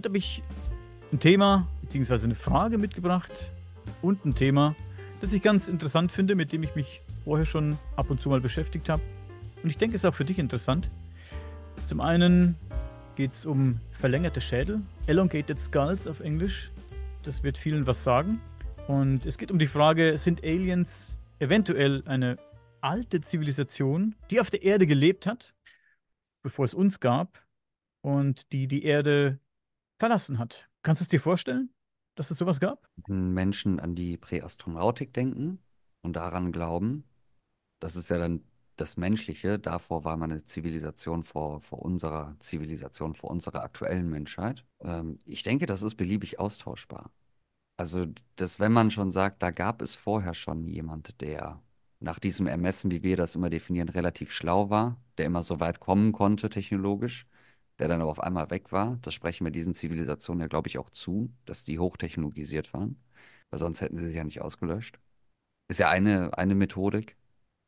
Heute habe ich ein Thema bzw. eine Frage mitgebracht und ein Thema, das ich ganz interessant finde, mit dem ich mich vorher schon ab und zu mal beschäftigt habe. Und ich denke, es ist auch für dich interessant. Zum einen geht es um verlängerte Schädel, Elongated Skulls auf Englisch. Das wird vielen was sagen. Und es geht um die Frage, sind Aliens eventuell eine alte Zivilisation, die auf der Erde gelebt hat, bevor es uns gab, und die die Erde verlassen hat. Kannst du es dir vorstellen, dass es sowas gab? Menschen an die Präastronautik denken und daran glauben, das ist ja dann das Menschliche, davor war man eine Zivilisation vor, vor unserer Zivilisation, vor unserer aktuellen Menschheit. Ähm, ich denke, das ist beliebig austauschbar. Also, dass wenn man schon sagt, da gab es vorher schon jemand, der nach diesem Ermessen, wie wir das immer definieren, relativ schlau war, der immer so weit kommen konnte technologisch, der dann aber auf einmal weg war. Das sprechen wir diesen Zivilisationen ja, glaube ich, auch zu, dass die hochtechnologisiert waren, weil sonst hätten sie sich ja nicht ausgelöscht. Ist ja eine, eine Methodik.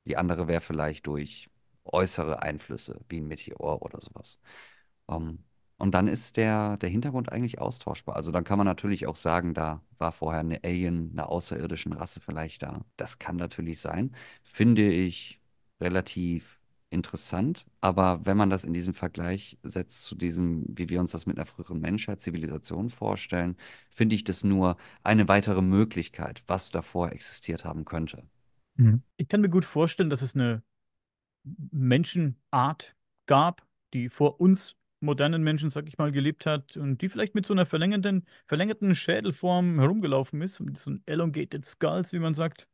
Die andere wäre vielleicht durch äußere Einflüsse, wie ein Meteor oder sowas. Um, ähm, und dann ist der, der Hintergrund eigentlich austauschbar. Also dann kann man natürlich auch sagen, da war vorher eine Alien, eine außerirdische Rasse vielleicht da. Das kann natürlich sein. Finde ich relativ interessant, aber wenn man das in diesen Vergleich setzt zu diesem, wie wir uns das mit einer früheren Menschheit, Zivilisation vorstellen, finde ich das nur eine weitere Möglichkeit, was davor existiert haben könnte. Mhm. Ich kann mir gut vorstellen, dass es eine Menschenart gab, die vor uns modernen Menschen, sag ich mal, gelebt hat und die vielleicht mit so einer verlängerten, verlängerten Schädelform herumgelaufen ist, mit so einem elongated skulls, wie man sagt.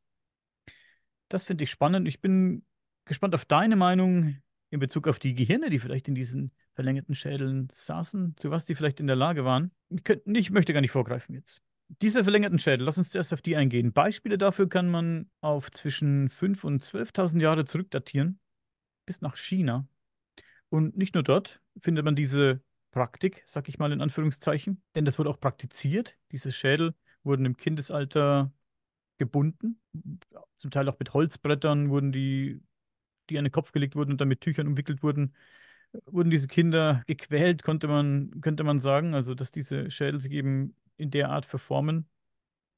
Das finde ich spannend. Ich bin gespannt auf deine Meinung in Bezug auf die Gehirne, die vielleicht in diesen verlängerten Schädeln saßen, zu was die vielleicht in der Lage waren. Ich, könnt, ich möchte gar nicht vorgreifen jetzt. Diese verlängerten Schädel, lass uns zuerst auf die eingehen. Beispiele dafür kann man auf zwischen 5.000 und 12.000 Jahre zurückdatieren, bis nach China. Und nicht nur dort findet man diese Praktik, sag ich mal in Anführungszeichen, denn das wurde auch praktiziert. Diese Schädel wurden im Kindesalter gebunden. Zum Teil auch mit Holzbrettern wurden die die an den Kopf gelegt wurden und dann mit Tüchern umwickelt wurden, wurden diese Kinder gequält, konnte man, könnte man sagen. Also, dass diese Schädel sich eben in der Art verformen.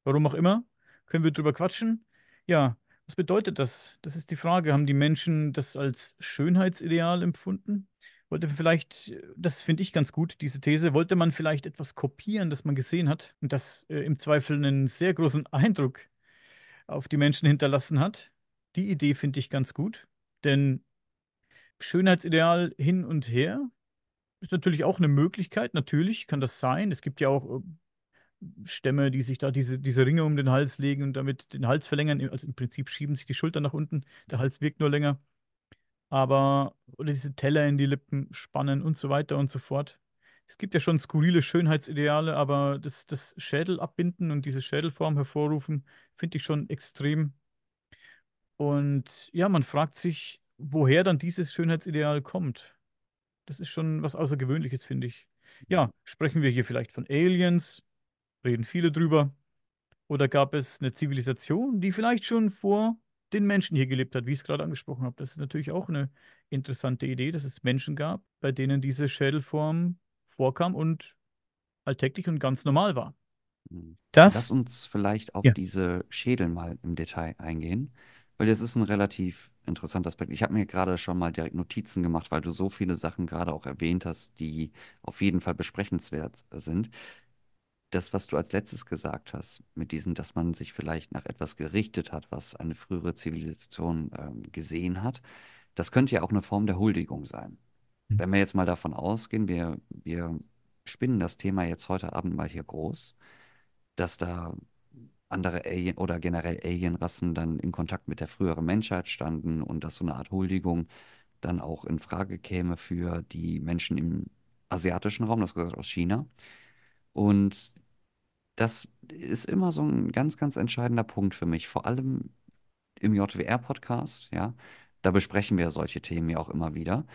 Warum auch immer, können wir drüber quatschen. Ja, was bedeutet das? Das ist die Frage. Haben die Menschen das als Schönheitsideal empfunden? Wollte vielleicht, das finde ich ganz gut, diese These, wollte man vielleicht etwas kopieren, das man gesehen hat und das äh, im Zweifel einen sehr großen Eindruck auf die Menschen hinterlassen hat? Die Idee finde ich ganz gut. Denn Schönheitsideal hin und her ist natürlich auch eine Möglichkeit. Natürlich kann das sein. Es gibt ja auch äh, Stämme, die sich da diese, diese Ringe um den Hals legen und damit den Hals verlängern. Also im Prinzip schieben sich die Schultern nach unten, der Hals wirkt nur länger. Aber, oder diese Teller in die Lippen spannen und so weiter und so fort. Es gibt ja schon skurrile Schönheitsideale, aber das, das Schädel abbinden und diese Schädelform hervorrufen, finde ich schon extrem und ja, man fragt sich, woher dann dieses Schönheitsideal kommt. Das ist schon was Außergewöhnliches, finde ich. Ja, sprechen wir hier vielleicht von Aliens, reden viele drüber. Oder gab es eine Zivilisation, die vielleicht schon vor den Menschen hier gelebt hat, wie ich es gerade angesprochen habe? Das ist natürlich auch eine interessante Idee, dass es Menschen gab, bei denen diese Schädelform vorkam und alltäglich und ganz normal war. Hm. Das, Lass uns vielleicht auf ja. diese Schädel mal im Detail eingehen weil das ist ein relativ interessanter Aspekt. Ich habe mir gerade schon mal direkt Notizen gemacht, weil du so viele Sachen gerade auch erwähnt hast, die auf jeden Fall besprechenswert sind. Das, was du als letztes gesagt hast, mit diesem, dass man sich vielleicht nach etwas gerichtet hat, was eine frühere Zivilisation ähm, gesehen hat, das könnte ja auch eine Form der Huldigung sein. Mhm. Wenn wir jetzt mal davon ausgehen, wir, wir spinnen das Thema jetzt heute Abend mal hier groß, dass da andere Alien oder generell Alienrassen dann in Kontakt mit der früheren Menschheit standen und dass so eine Art Huldigung dann auch in Frage käme für die Menschen im asiatischen Raum, das gehört aus China. Und das ist immer so ein ganz, ganz entscheidender Punkt für mich, vor allem im JWR-Podcast, ja. Da besprechen wir solche Themen ja auch immer wieder.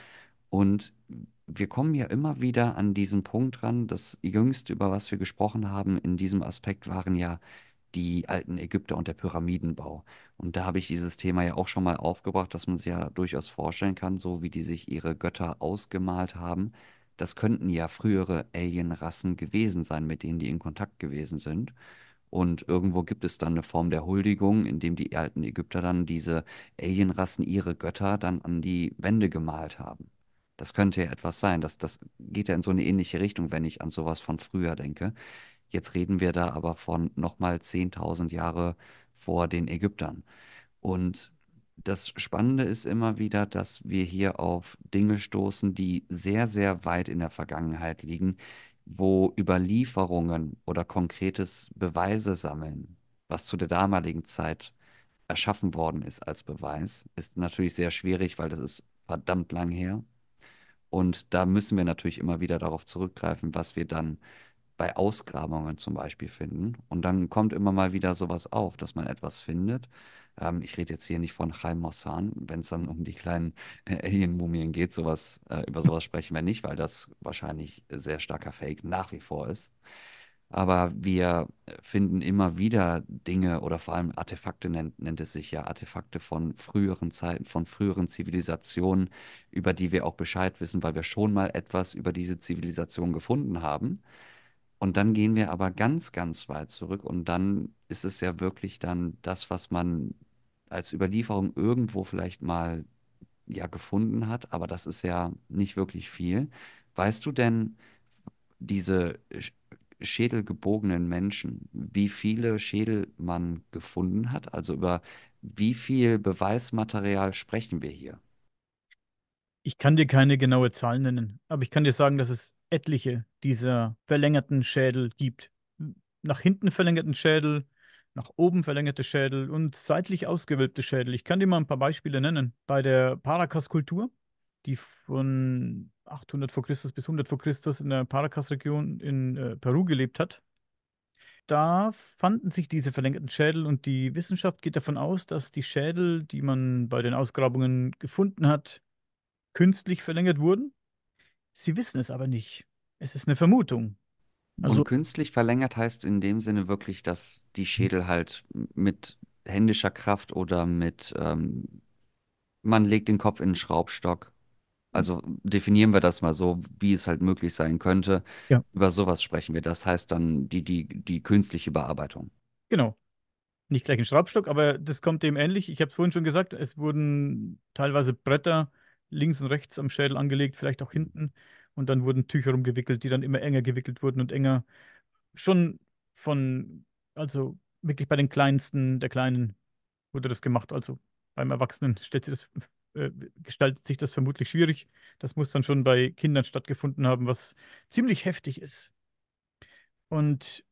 Und wir kommen ja immer wieder an diesen Punkt ran. Das Jüngste, über was wir gesprochen haben in diesem Aspekt, waren ja die alten Ägypter und der Pyramidenbau. Und da habe ich dieses Thema ja auch schon mal aufgebracht, dass man sich ja durchaus vorstellen kann, so wie die sich ihre Götter ausgemalt haben. Das könnten ja frühere Alienrassen gewesen sein, mit denen die in Kontakt gewesen sind. Und irgendwo gibt es dann eine Form der Huldigung, indem die alten Ägypter dann diese Alienrassen, ihre Götter dann an die Wände gemalt haben. Das könnte ja etwas sein. Das, das geht ja in so eine ähnliche Richtung, wenn ich an sowas von früher denke. Jetzt reden wir da aber von nochmal 10.000 Jahre vor den Ägyptern. Und das Spannende ist immer wieder, dass wir hier auf Dinge stoßen, die sehr, sehr weit in der Vergangenheit liegen, wo Überlieferungen oder konkretes Beweise sammeln, was zu der damaligen Zeit erschaffen worden ist als Beweis, ist natürlich sehr schwierig, weil das ist verdammt lang her. Und da müssen wir natürlich immer wieder darauf zurückgreifen, was wir dann bei Ausgrabungen zum Beispiel finden. Und dann kommt immer mal wieder sowas auf, dass man etwas findet. Ähm, ich rede jetzt hier nicht von Chaim Mossan, wenn es dann um die kleinen äh, Alien-Mumien geht, sowas, äh, über sowas sprechen wir nicht, weil das wahrscheinlich sehr starker Fake nach wie vor ist. Aber wir finden immer wieder Dinge oder vor allem Artefakte nennt, nennt es sich ja, Artefakte von früheren Zeiten, von früheren Zivilisationen, über die wir auch Bescheid wissen, weil wir schon mal etwas über diese Zivilisation gefunden haben. Und dann gehen wir aber ganz, ganz weit zurück und dann ist es ja wirklich dann das, was man als Überlieferung irgendwo vielleicht mal ja gefunden hat, aber das ist ja nicht wirklich viel. Weißt du denn, diese schädelgebogenen Menschen, wie viele Schädel man gefunden hat? Also über wie viel Beweismaterial sprechen wir hier? Ich kann dir keine genaue Zahl nennen, aber ich kann dir sagen, dass es etliche dieser verlängerten Schädel gibt. Nach hinten verlängerten Schädel, nach oben verlängerte Schädel und seitlich ausgewölbte Schädel. Ich kann dir mal ein paar Beispiele nennen. Bei der Paracas-Kultur, die von 800 v. Chr. bis 100 v. Chr. in der Paracas-Region in äh, Peru gelebt hat, da fanden sich diese verlängerten Schädel und die Wissenschaft geht davon aus, dass die Schädel, die man bei den Ausgrabungen gefunden hat, künstlich verlängert wurden. Sie wissen es aber nicht. Es ist eine Vermutung. Also, Und künstlich verlängert heißt in dem Sinne wirklich, dass die Schädel halt mit händischer Kraft oder mit, ähm, man legt den Kopf in einen Schraubstock. Also definieren wir das mal so, wie es halt möglich sein könnte. Ja. Über sowas sprechen wir. Das heißt dann die, die, die künstliche Bearbeitung. Genau. Nicht gleich ein Schraubstock, aber das kommt dem ähnlich. Ich habe es vorhin schon gesagt, es wurden teilweise Bretter links und rechts am Schädel angelegt, vielleicht auch hinten. Und dann wurden Tücher rumgewickelt, die dann immer enger gewickelt wurden und enger. Schon von, also wirklich bei den Kleinsten der Kleinen wurde das gemacht. Also beim Erwachsenen stellt sich das, äh, gestaltet sich das vermutlich schwierig. Das muss dann schon bei Kindern stattgefunden haben, was ziemlich heftig ist. Und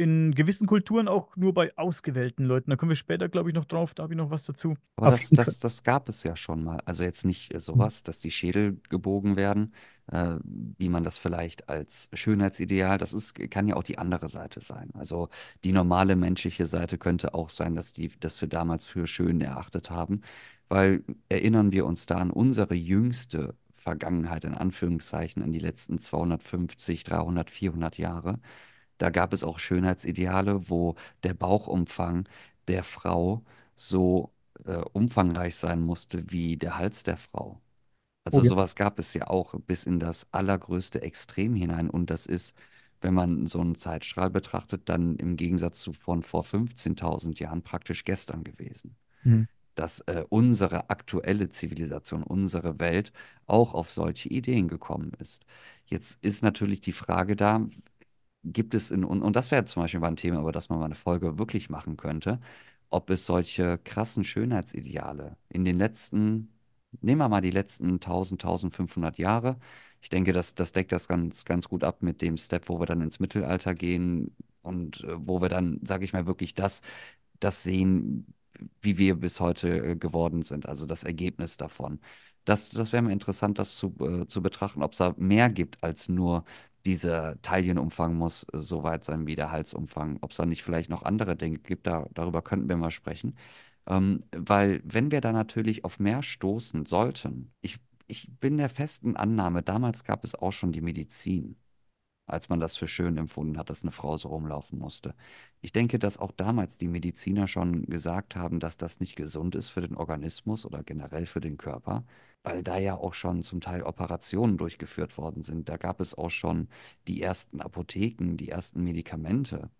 in gewissen Kulturen auch nur bei ausgewählten Leuten. Da kommen wir später, glaube ich, noch drauf. Da habe ich noch was dazu. Aber das, das, das, gab es ja schon mal. Also jetzt nicht äh, hm. sowas, dass die Schädel gebogen werden, äh, wie man das vielleicht als Schönheitsideal, das ist, kann ja auch die andere Seite sein. Also die normale menschliche Seite könnte auch sein, dass die das wir damals für schön erachtet haben. Weil erinnern wir uns da an unsere jüngste Vergangenheit, in Anführungszeichen, an die letzten 250, 300, 400 Jahre da gab es auch Schönheitsideale, wo der Bauchumfang der Frau so äh, umfangreich sein musste wie der Hals der Frau. Also oh, ja. sowas gab es ja auch bis in das allergrößte Extrem hinein. Und das ist, wenn man so einen Zeitstrahl betrachtet, dann im Gegensatz zu von vor 15.000 Jahren praktisch gestern gewesen. Hm. Dass äh, unsere aktuelle Zivilisation, unsere Welt auch auf solche Ideen gekommen ist. Jetzt ist natürlich die Frage da, gibt es in, und, und das wäre zum Beispiel mal ein Thema, über das man mal eine Folge wirklich machen könnte, ob es solche krassen Schönheitsideale in den letzten, nehmen wir mal die letzten 1000, 1500 Jahre, ich denke, das, das deckt das ganz, ganz gut ab mit dem Step, wo wir dann ins Mittelalter gehen und äh, wo wir dann, sage ich mal, wirklich das, das sehen, wie wir bis heute äh, geworden sind, also das Ergebnis davon. Das, das wäre mal interessant, das zu, äh, zu betrachten, ob es da mehr gibt als nur dieser Taillenumfang muss äh, so weit sein wie der Halsumfang. Ob es da nicht vielleicht noch andere Dinge gibt, da, darüber könnten wir mal sprechen. Ähm, weil wenn wir da natürlich auf mehr stoßen sollten, ich, ich bin der festen Annahme, damals gab es auch schon die Medizin, als man das für schön empfunden hat, dass eine Frau so rumlaufen musste. Ich denke, dass auch damals die Mediziner schon gesagt haben, dass das nicht gesund ist für den Organismus oder generell für den Körper weil da ja auch schon zum Teil Operationen durchgeführt worden sind. Da gab es auch schon die ersten Apotheken, die ersten Medikamente.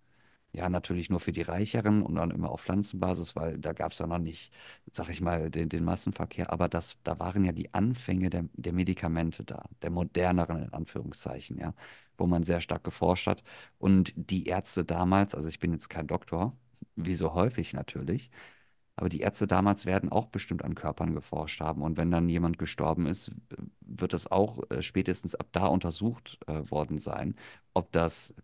Ja, natürlich nur für die Reicheren und dann immer auf Pflanzenbasis, weil da gab es ja noch nicht, sag ich mal, den, den, Massenverkehr. Aber das, da waren ja die Anfänge der, der Medikamente da, der moderneren in Anführungszeichen, ja, wo man sehr stark geforscht hat. Und die Ärzte damals, also ich bin jetzt kein Doktor, wie so häufig natürlich, aber die Ärzte damals werden auch bestimmt an Körpern geforscht haben. Und wenn dann jemand gestorben ist, wird das auch äh, spätestens ab da untersucht äh, worden sein, ob das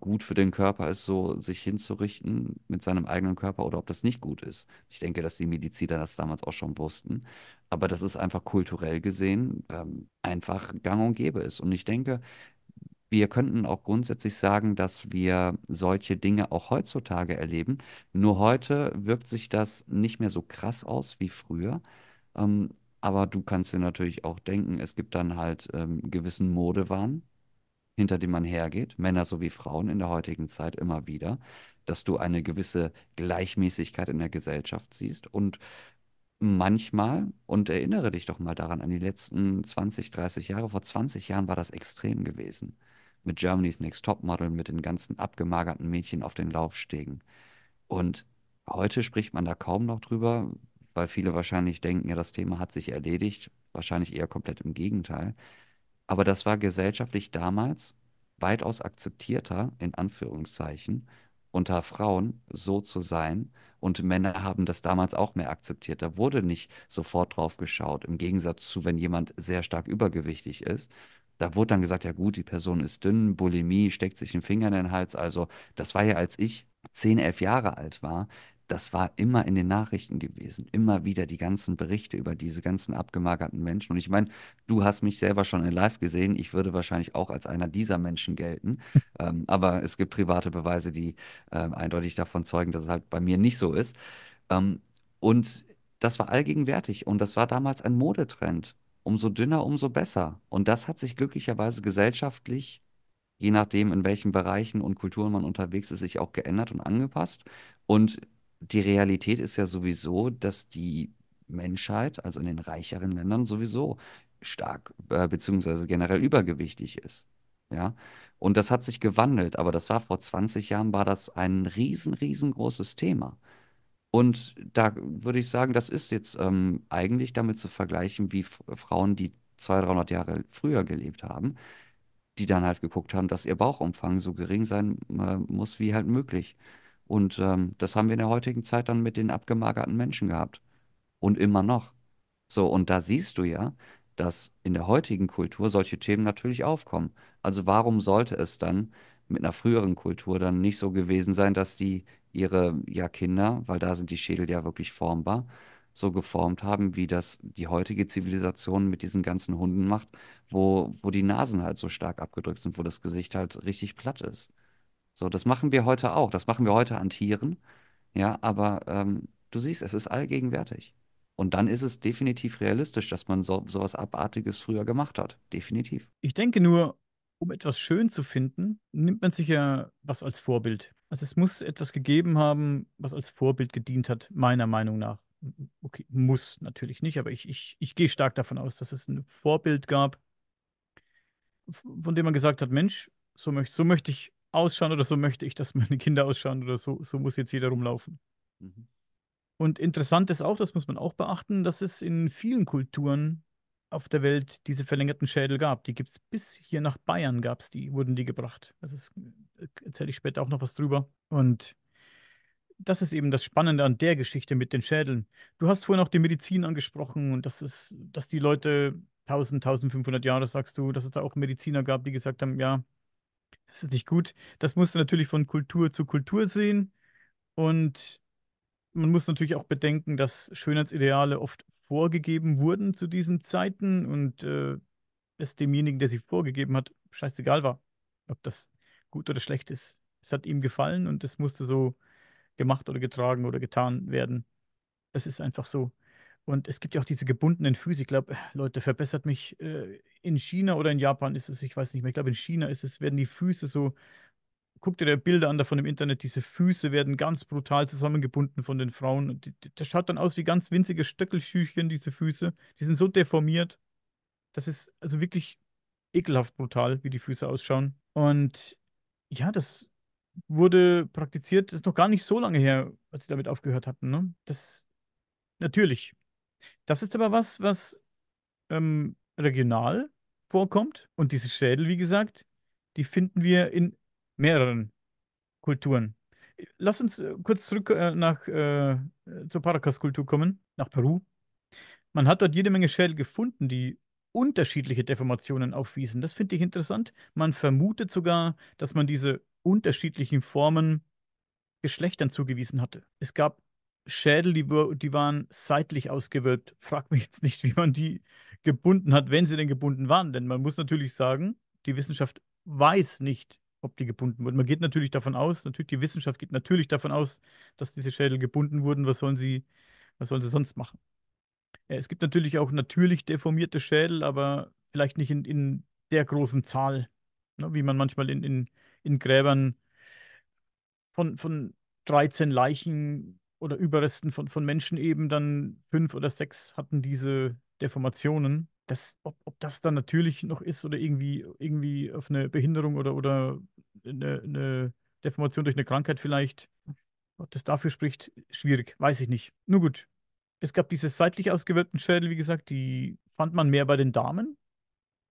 gut für den Körper ist, so sich hinzurichten mit seinem eigenen Körper oder ob das nicht gut ist. Ich denke, dass die Mediziner das damals auch schon wussten. Aber dass es einfach kulturell gesehen ähm, einfach gang und gäbe ist. Und ich denke, wir könnten auch grundsätzlich sagen, dass wir solche Dinge auch heutzutage erleben. Nur heute wirkt sich das nicht mehr so krass aus wie früher. Ähm, aber du kannst dir natürlich auch denken, es gibt dann halt ähm, gewissen Modewahn, hinter dem man hergeht, Männer sowie Frauen in der heutigen Zeit immer wieder, dass du eine gewisse Gleichmäßigkeit in der Gesellschaft siehst und manchmal, und erinnere dich doch mal daran, an die letzten 20, 30 Jahre, vor 20 Jahren war das extrem gewesen mit Germany's Next Topmodel, mit den ganzen abgemagerten Mädchen auf den Laufstegen. Und heute spricht man da kaum noch drüber, weil viele wahrscheinlich denken, ja, das Thema hat sich erledigt. Wahrscheinlich eher komplett im Gegenteil. Aber das war gesellschaftlich damals weitaus akzeptierter, in Anführungszeichen, unter Frauen so zu sein. Und Männer haben das damals auch mehr akzeptiert. Da wurde nicht sofort drauf geschaut, im Gegensatz zu, wenn jemand sehr stark übergewichtig ist, da wurde dann gesagt, ja gut, die Person ist dünn, Bulimie, steckt sich den Finger in den Hals. Also das war ja, als ich 10, 11 Jahre alt war, das war immer in den Nachrichten gewesen. Immer wieder die ganzen Berichte über diese ganzen abgemagerten Menschen. Und ich meine, du hast mich selber schon in Live gesehen. Ich würde wahrscheinlich auch als einer dieser Menschen gelten. ähm, aber es gibt private Beweise, die äh, eindeutig davon zeugen, dass es halt bei mir nicht so ist. Ähm, und das war allgegenwärtig und das war damals ein Modetrend umso dünner, umso besser. Und das hat sich glücklicherweise gesellschaftlich, je nachdem, in welchen Bereichen und Kulturen man unterwegs ist, sich auch geändert und angepasst. Und die Realität ist ja sowieso, dass die Menschheit, also in den reicheren Ländern, sowieso stark äh, beziehungsweise generell übergewichtig ist. Ja, und das hat sich gewandelt, aber das war vor 20 Jahren, war das ein riesen, riesengroßes Thema. Und da würde ich sagen, das ist jetzt ähm, eigentlich damit zu vergleichen, wie Frauen, die 200, 300 Jahre früher gelebt haben, die dann halt geguckt haben, dass ihr Bauchumfang so gering sein äh, muss wie halt möglich. Und ähm, das haben wir in der heutigen Zeit dann mit den abgemagerten Menschen gehabt. Und immer noch. So, und da siehst du ja, dass in der heutigen Kultur solche Themen natürlich aufkommen. Also warum sollte es dann mit einer früheren Kultur dann nicht so gewesen sein, dass die ihre ja, Kinder, weil da sind die Schädel ja wirklich formbar, so geformt haben, wie das die heutige Zivilisation mit diesen ganzen Hunden macht, wo, wo die Nasen halt so stark abgedrückt sind, wo das Gesicht halt richtig platt ist. So, das machen wir heute auch. Das machen wir heute an Tieren. Ja, aber ähm, du siehst, es ist allgegenwärtig. Und dann ist es definitiv realistisch, dass man so, so Abartiges früher gemacht hat. Definitiv. Ich denke nur, um etwas schön zu finden, nimmt man sich ja was als Vorbild. Also es muss etwas gegeben haben, was als Vorbild gedient hat, meiner Meinung nach. Okay, muss natürlich nicht, aber ich, ich, ich gehe stark davon aus, dass es ein Vorbild gab, von dem man gesagt hat, Mensch, so, möcht, so möchte ich ausschauen oder so möchte ich, dass meine Kinder ausschauen oder so, so muss jetzt jeder rumlaufen. Mhm. Und interessant ist auch, das muss man auch beachten, dass es in vielen Kulturen auf der Welt diese verlängerten Schädel gab. Die gibt es bis hier nach Bayern gab es, die wurden die gebracht. Das äh, erzähle ich später auch noch was drüber. Und das ist eben das Spannende an der Geschichte mit den Schädeln. Du hast vorhin auch die Medizin angesprochen und das ist, dass die Leute 1000, 1500 Jahre, sagst du, dass es da auch Mediziner gab, die gesagt haben, ja, das ist nicht gut. Das musst du natürlich von Kultur zu Kultur sehen und man muss natürlich auch bedenken, dass Schönheitsideale oft vorgegeben wurden zu diesen Zeiten und äh, es demjenigen, der sie vorgegeben hat, scheißegal war, ob das gut oder schlecht ist. Es hat ihm gefallen und es musste so gemacht oder getragen oder getan werden. Das ist einfach so. Und es gibt ja auch diese gebundenen Füße. Ich glaube, Leute, verbessert mich. Äh, in China oder in Japan ist es, ich weiß nicht mehr. Ich glaube, in China ist es, werden die Füße so guck dir Bilder an davon im Internet, diese Füße werden ganz brutal zusammengebunden von den Frauen. Das schaut dann aus wie ganz winzige Stöckelschüchchen, diese Füße. Die sind so deformiert. Das ist also wirklich ekelhaft brutal, wie die Füße ausschauen. Und ja, das wurde praktiziert, das ist noch gar nicht so lange her, als sie damit aufgehört hatten. Ne? Das natürlich. Das ist aber was, was ähm, regional vorkommt. Und diese Schädel, wie gesagt, die finden wir in mehreren Kulturen. Lass uns äh, kurz zurück äh, nach, äh, zur Paracas-Kultur kommen, nach Peru. Man hat dort jede Menge Schädel gefunden, die unterschiedliche Deformationen aufwiesen. Das finde ich interessant. Man vermutet sogar, dass man diese unterschiedlichen Formen Geschlechtern zugewiesen hatte. Es gab Schädel, die, die waren seitlich ausgewölbt. Frag mich jetzt nicht, wie man die gebunden hat, wenn sie denn gebunden waren. Denn man muss natürlich sagen, die Wissenschaft weiß nicht, ob die gebunden wurden. Man geht natürlich davon aus, natürlich die Wissenschaft geht natürlich davon aus, dass diese Schädel gebunden wurden. Was sollen sie, was sollen sie sonst machen? Äh, es gibt natürlich auch natürlich deformierte Schädel, aber vielleicht nicht in, in der großen Zahl, ne, wie man manchmal in, in, in Gräbern von, von 13 Leichen oder Überresten von, von Menschen eben dann fünf oder sechs hatten diese Deformationen das, ob, ob das dann natürlich noch ist oder irgendwie, irgendwie auf eine Behinderung oder, oder eine, eine Deformation durch eine Krankheit vielleicht, ob das dafür spricht, schwierig, weiß ich nicht. Nur gut. Es gab diese seitlich ausgewölbten Schädel, wie gesagt, die fand man mehr bei den Damen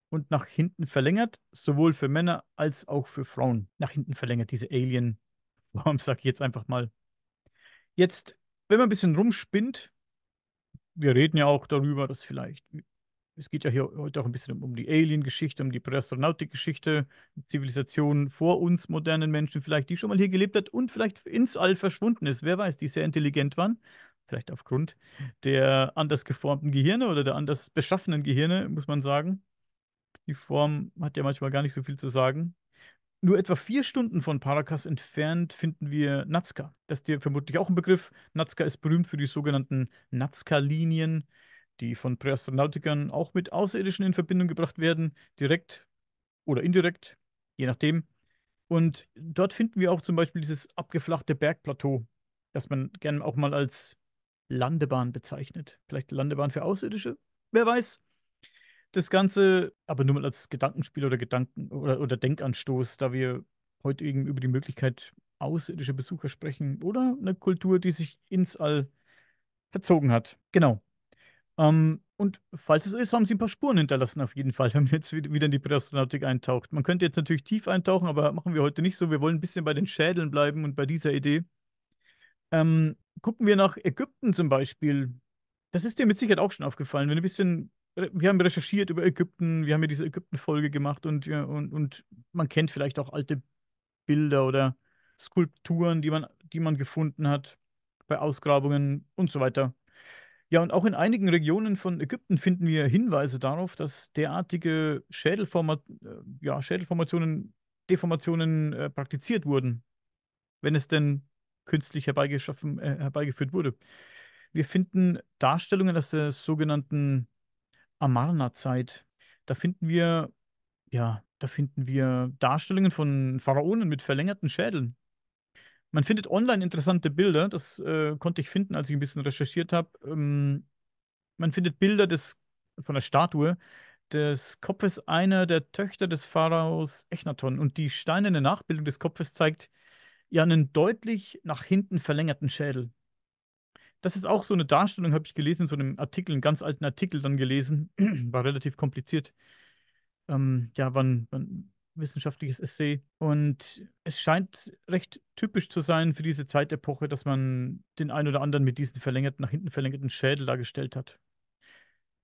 und nach hinten verlängert, sowohl für Männer als auch für Frauen. Nach hinten verlängert, diese Alien. Warum sag ich jetzt einfach mal? Jetzt, wenn man ein bisschen rumspinnt, wir reden ja auch darüber, dass vielleicht es geht ja hier heute auch ein bisschen um, die Alien-Geschichte, um die Präastronautik-Geschichte, Zivilisationen vor uns modernen Menschen vielleicht, die schon mal hier gelebt hat und vielleicht ins All verschwunden ist. Wer weiß, die sehr intelligent waren. Vielleicht aufgrund der anders geformten Gehirne oder der anders beschaffenen Gehirne, muss man sagen. Die Form hat ja manchmal gar nicht so viel zu sagen. Nur etwa vier Stunden von Paracas entfernt finden wir Nazca. Das ist dir vermutlich auch ein Begriff. Nazca ist berühmt für die sogenannten Nazca-Linien die von Präastronautikern auch mit Außerirdischen in Verbindung gebracht werden, direkt oder indirekt, je nachdem. Und dort finden wir auch zum Beispiel dieses abgeflachte Bergplateau, das man gerne auch mal als Landebahn bezeichnet. Vielleicht Landebahn für Außerirdische, wer weiß. Das Ganze aber nur mal als Gedankenspiel oder Gedanken oder, oder Denkanstoß, da wir heute eben über die Möglichkeit außerirdische Besucher sprechen oder eine Kultur, die sich ins All verzogen hat. Genau. Ähm, und falls es so ist, haben sie ein paar Spuren hinterlassen, auf jeden Fall, wenn man jetzt wieder in die Präastronautik eintaucht. Man könnte jetzt natürlich tief eintauchen, aber machen wir heute nicht so. Wir wollen ein bisschen bei den Schädeln bleiben und bei dieser Idee. Ähm, gucken wir nach Ägypten zum Beispiel. Das ist dir mit Sicherheit auch schon aufgefallen. Wenn ein bisschen, wir haben recherchiert über Ägypten, wir haben ja diese Ägypten-Folge gemacht und, und, und man kennt vielleicht auch alte Bilder oder Skulpturen, die man, die man gefunden hat bei Ausgrabungen und so weiter. Ja, und auch in einigen Regionen von Ägypten finden wir Hinweise darauf, dass derartige Schädelforma äh, ja, Schädelformationen, Deformationen äh, praktiziert wurden, wenn es denn künstlich äh, herbeigeführt wurde. Wir finden Darstellungen aus der sogenannten Amarna-Zeit. Da finden wir, ja, da finden wir Darstellungen von Pharaonen mit verlängerten Schädeln. Man findet online interessante Bilder, das äh, konnte ich finden, als ich ein bisschen recherchiert habe. Ähm, man findet Bilder des, von der Statue des Kopfes einer der Töchter des Pharaos Echnaton und die steinerne Nachbildung des Kopfes zeigt ja einen deutlich nach hinten verlängerten Schädel. Das ist auch so eine Darstellung, habe ich gelesen, in so einem Artikel, einen ganz alten Artikel dann gelesen, war relativ kompliziert. Ähm, ja, wann, wann, wissenschaftliches Essay. Und es scheint recht typisch zu sein für diese Zeitepoche, dass man den einen oder anderen mit diesen verlängerten, nach hinten verlängerten Schädel dargestellt hat.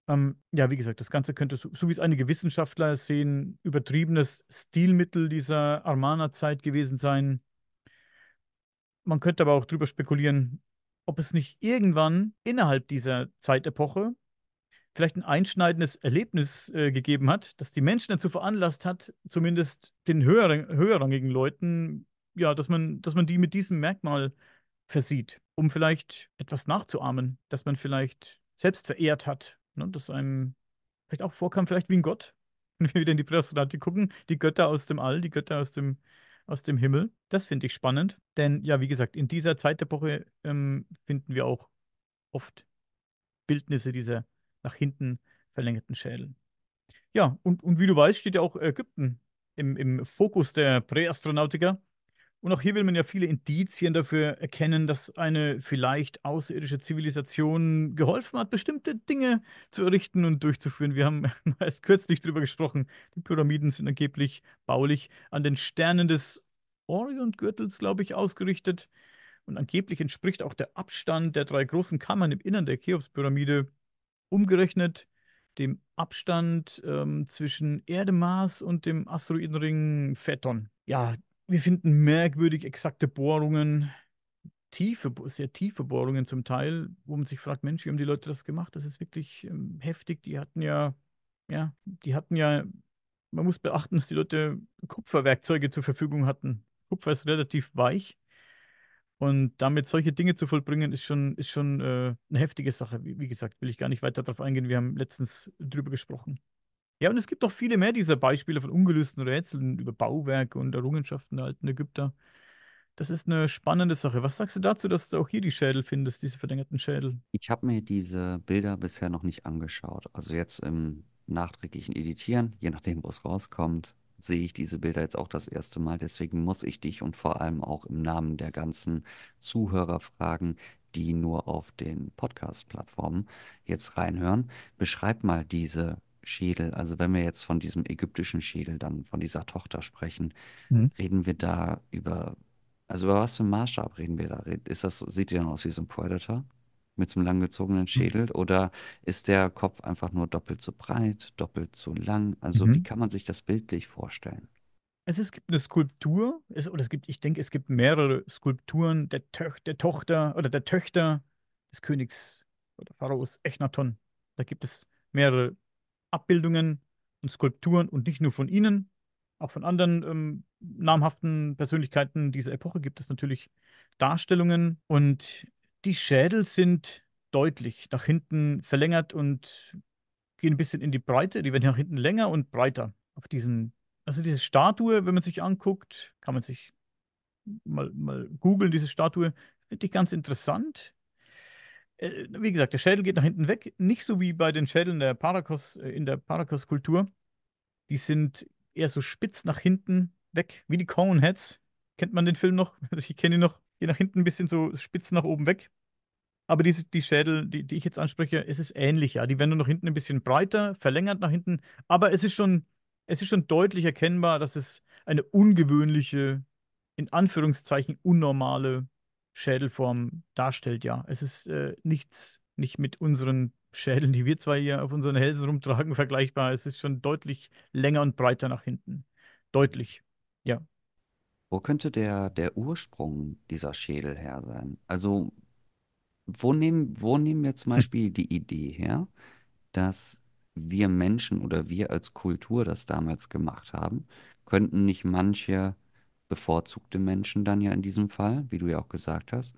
Ähm, ja, wie gesagt, das Ganze könnte, so, so wie es einige Wissenschaftler sehen, übertriebenes Stilmittel dieser Armana-Zeit gewesen sein. Man könnte aber auch darüber spekulieren, ob es nicht irgendwann innerhalb dieser Zeitepoche vielleicht ein einschneidendes Erlebnis äh, gegeben hat, das die Menschen dazu veranlasst hat, zumindest den höher, höherrangigen Leuten, ja, dass man, dass man die mit diesem Merkmal versieht, um vielleicht etwas nachzuahmen, das man vielleicht selbst verehrt hat, ne, dass einem vielleicht auch vorkam, vielleicht wie ein Gott. Wenn wir wieder in die Präsentation gucken, die Götter aus dem All, die Götter aus dem, aus dem Himmel. Das finde ich spannend, denn ja, wie gesagt, in dieser Zeitepoche ähm, finden wir auch oft Bildnisse dieser nach hinten verlängerten Schädeln. Ja, und, und wie du weißt, steht ja auch äh, Ägypten im, im Fokus der Präastronautiker. Und auch hier will man ja viele Indizien dafür erkennen, dass eine vielleicht außerirdische Zivilisation geholfen hat, bestimmte Dinge zu errichten und durchzuführen. Wir haben erst kürzlich darüber gesprochen, die Pyramiden sind angeblich baulich an den Sternen des Orion-Gürtels, glaube ich, ausgerichtet. Und angeblich entspricht auch der Abstand der drei großen Kammern im Innern der Cheops-Pyramide umgerechnet dem Abstand ähm, zwischen Erde, Mars und dem Asteroidenring Phaeton. Ja, wir finden merkwürdig exakte Bohrungen, tiefe, sehr tiefe Bohrungen zum Teil, wo man sich fragt, Mensch, wie haben die Leute das gemacht? Das ist wirklich ähm, heftig. Die hatten ja, ja, die hatten ja, man muss beachten, dass die Leute Kupferwerkzeuge zur Verfügung hatten. Kupfer ist relativ weich und damit solche Dinge zu vollbringen, ist schon, ist schon äh, eine heftige Sache. Wie, wie, gesagt, will ich gar nicht weiter darauf eingehen. Wir haben letztens drüber gesprochen. Ja, und es gibt auch viele mehr dieser Beispiele von ungelösten Rätseln über Bauwerke und Errungenschaften der alten Ägypter. Das ist eine spannende Sache. Was sagst du dazu, dass du auch hier die Schädel findest, diese verlängerten Schädel? Ich habe mir diese Bilder bisher noch nicht angeschaut. Also jetzt im nachträglichen Editieren, je nachdem, wo es rauskommt, sehe ich diese Bilder jetzt auch das erste Mal. Deswegen muss ich dich und vor allem auch im Namen der ganzen Zuhörer fragen, die nur auf den Podcast-Plattformen jetzt reinhören. Beschreib mal diese Schädel. Also wenn wir jetzt von diesem ägyptischen Schädel, dann von dieser Tochter sprechen, mhm. reden wir da über, also über was für einen Maßstab reden wir da? Ist das, sieht die dann aus wie so ein Predator? mit so einem langgezogenen mhm. Schädel oder ist der Kopf einfach nur doppelt so breit, doppelt so lang? Also mhm. wie kann man sich das bildlich vorstellen? Also es gibt eine Skulptur, es, oder es gibt, ich denke, es gibt mehrere Skulpturen der, Tö der Tochter oder der Töchter des Königs oder Pharaos Echnaton. Da gibt es mehrere Abbildungen und Skulpturen und nicht nur von ihnen, auch von anderen ähm, namhaften Persönlichkeiten dieser Epoche gibt es natürlich Darstellungen und die Schädel sind deutlich nach hinten verlängert und gehen ein bisschen in die Breite. Die werden nach hinten länger und breiter. Auf diesen, also diese Statue, wenn man sich anguckt, kann man sich mal, mal googeln, diese Statue. Finde ich ganz interessant. Äh, wie gesagt, der Schädel geht nach hinten weg. Nicht so wie bei den Schädeln der Parakos, äh, in der Parakos-Kultur. Die sind eher so spitz nach hinten weg, wie die Cornheads. Kennt man den Film noch? ich kenne ihn noch die nach hinten ein bisschen so spitz nach oben weg. Aber diese, die Schädel, die, die ich jetzt anspreche, es ist ähnlich, ja. Die werden nur noch hinten ein bisschen breiter, verlängert nach hinten. Aber es ist schon, es ist schon deutlich erkennbar, dass es eine ungewöhnliche, in Anführungszeichen unnormale Schädelform darstellt, ja. Es ist äh, nichts, nicht mit unseren Schädeln, die wir zwar hier auf unseren Hälsen rumtragen, vergleichbar. Es ist schon deutlich länger und breiter nach hinten. Deutlich, ja. Wo könnte der, der Ursprung dieser Schädel her sein? Also, wo nehmen, wo nehmen wir zum hm. Beispiel die Idee her, dass wir Menschen oder wir als Kultur das damals gemacht haben? Könnten nicht manche bevorzugte Menschen dann ja in diesem Fall, wie du ja auch gesagt hast,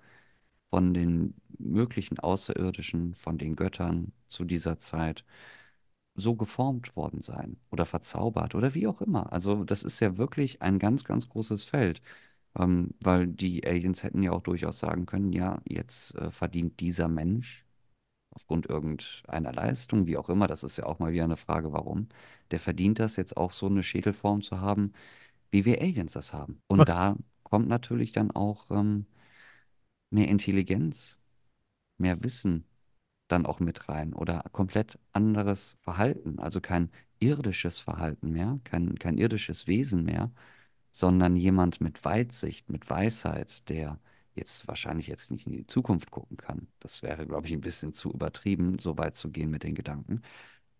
von den möglichen Außerirdischen, von den Göttern zu dieser Zeit so geformt worden sein oder verzaubert oder wie auch immer. Also das ist ja wirklich ein ganz, ganz großes Feld, ähm, weil die Aliens hätten ja auch durchaus sagen können, ja, jetzt äh, verdient dieser Mensch aufgrund irgendeiner Leistung, wie auch immer, das ist ja auch mal wieder eine Frage, warum, der verdient das jetzt auch so eine Schädelform zu haben, wie wir Aliens das haben. Und Was? da kommt natürlich dann auch ähm, mehr Intelligenz, mehr Wissen, dann auch mit rein oder komplett anderes Verhalten, also kein irdisches Verhalten mehr, kein, kein irdisches Wesen mehr, sondern jemand mit Weitsicht, mit Weisheit, der jetzt wahrscheinlich jetzt nicht in die Zukunft gucken kann. Das wäre, glaube ich, ein bisschen zu übertrieben, so weit zu gehen mit den Gedanken.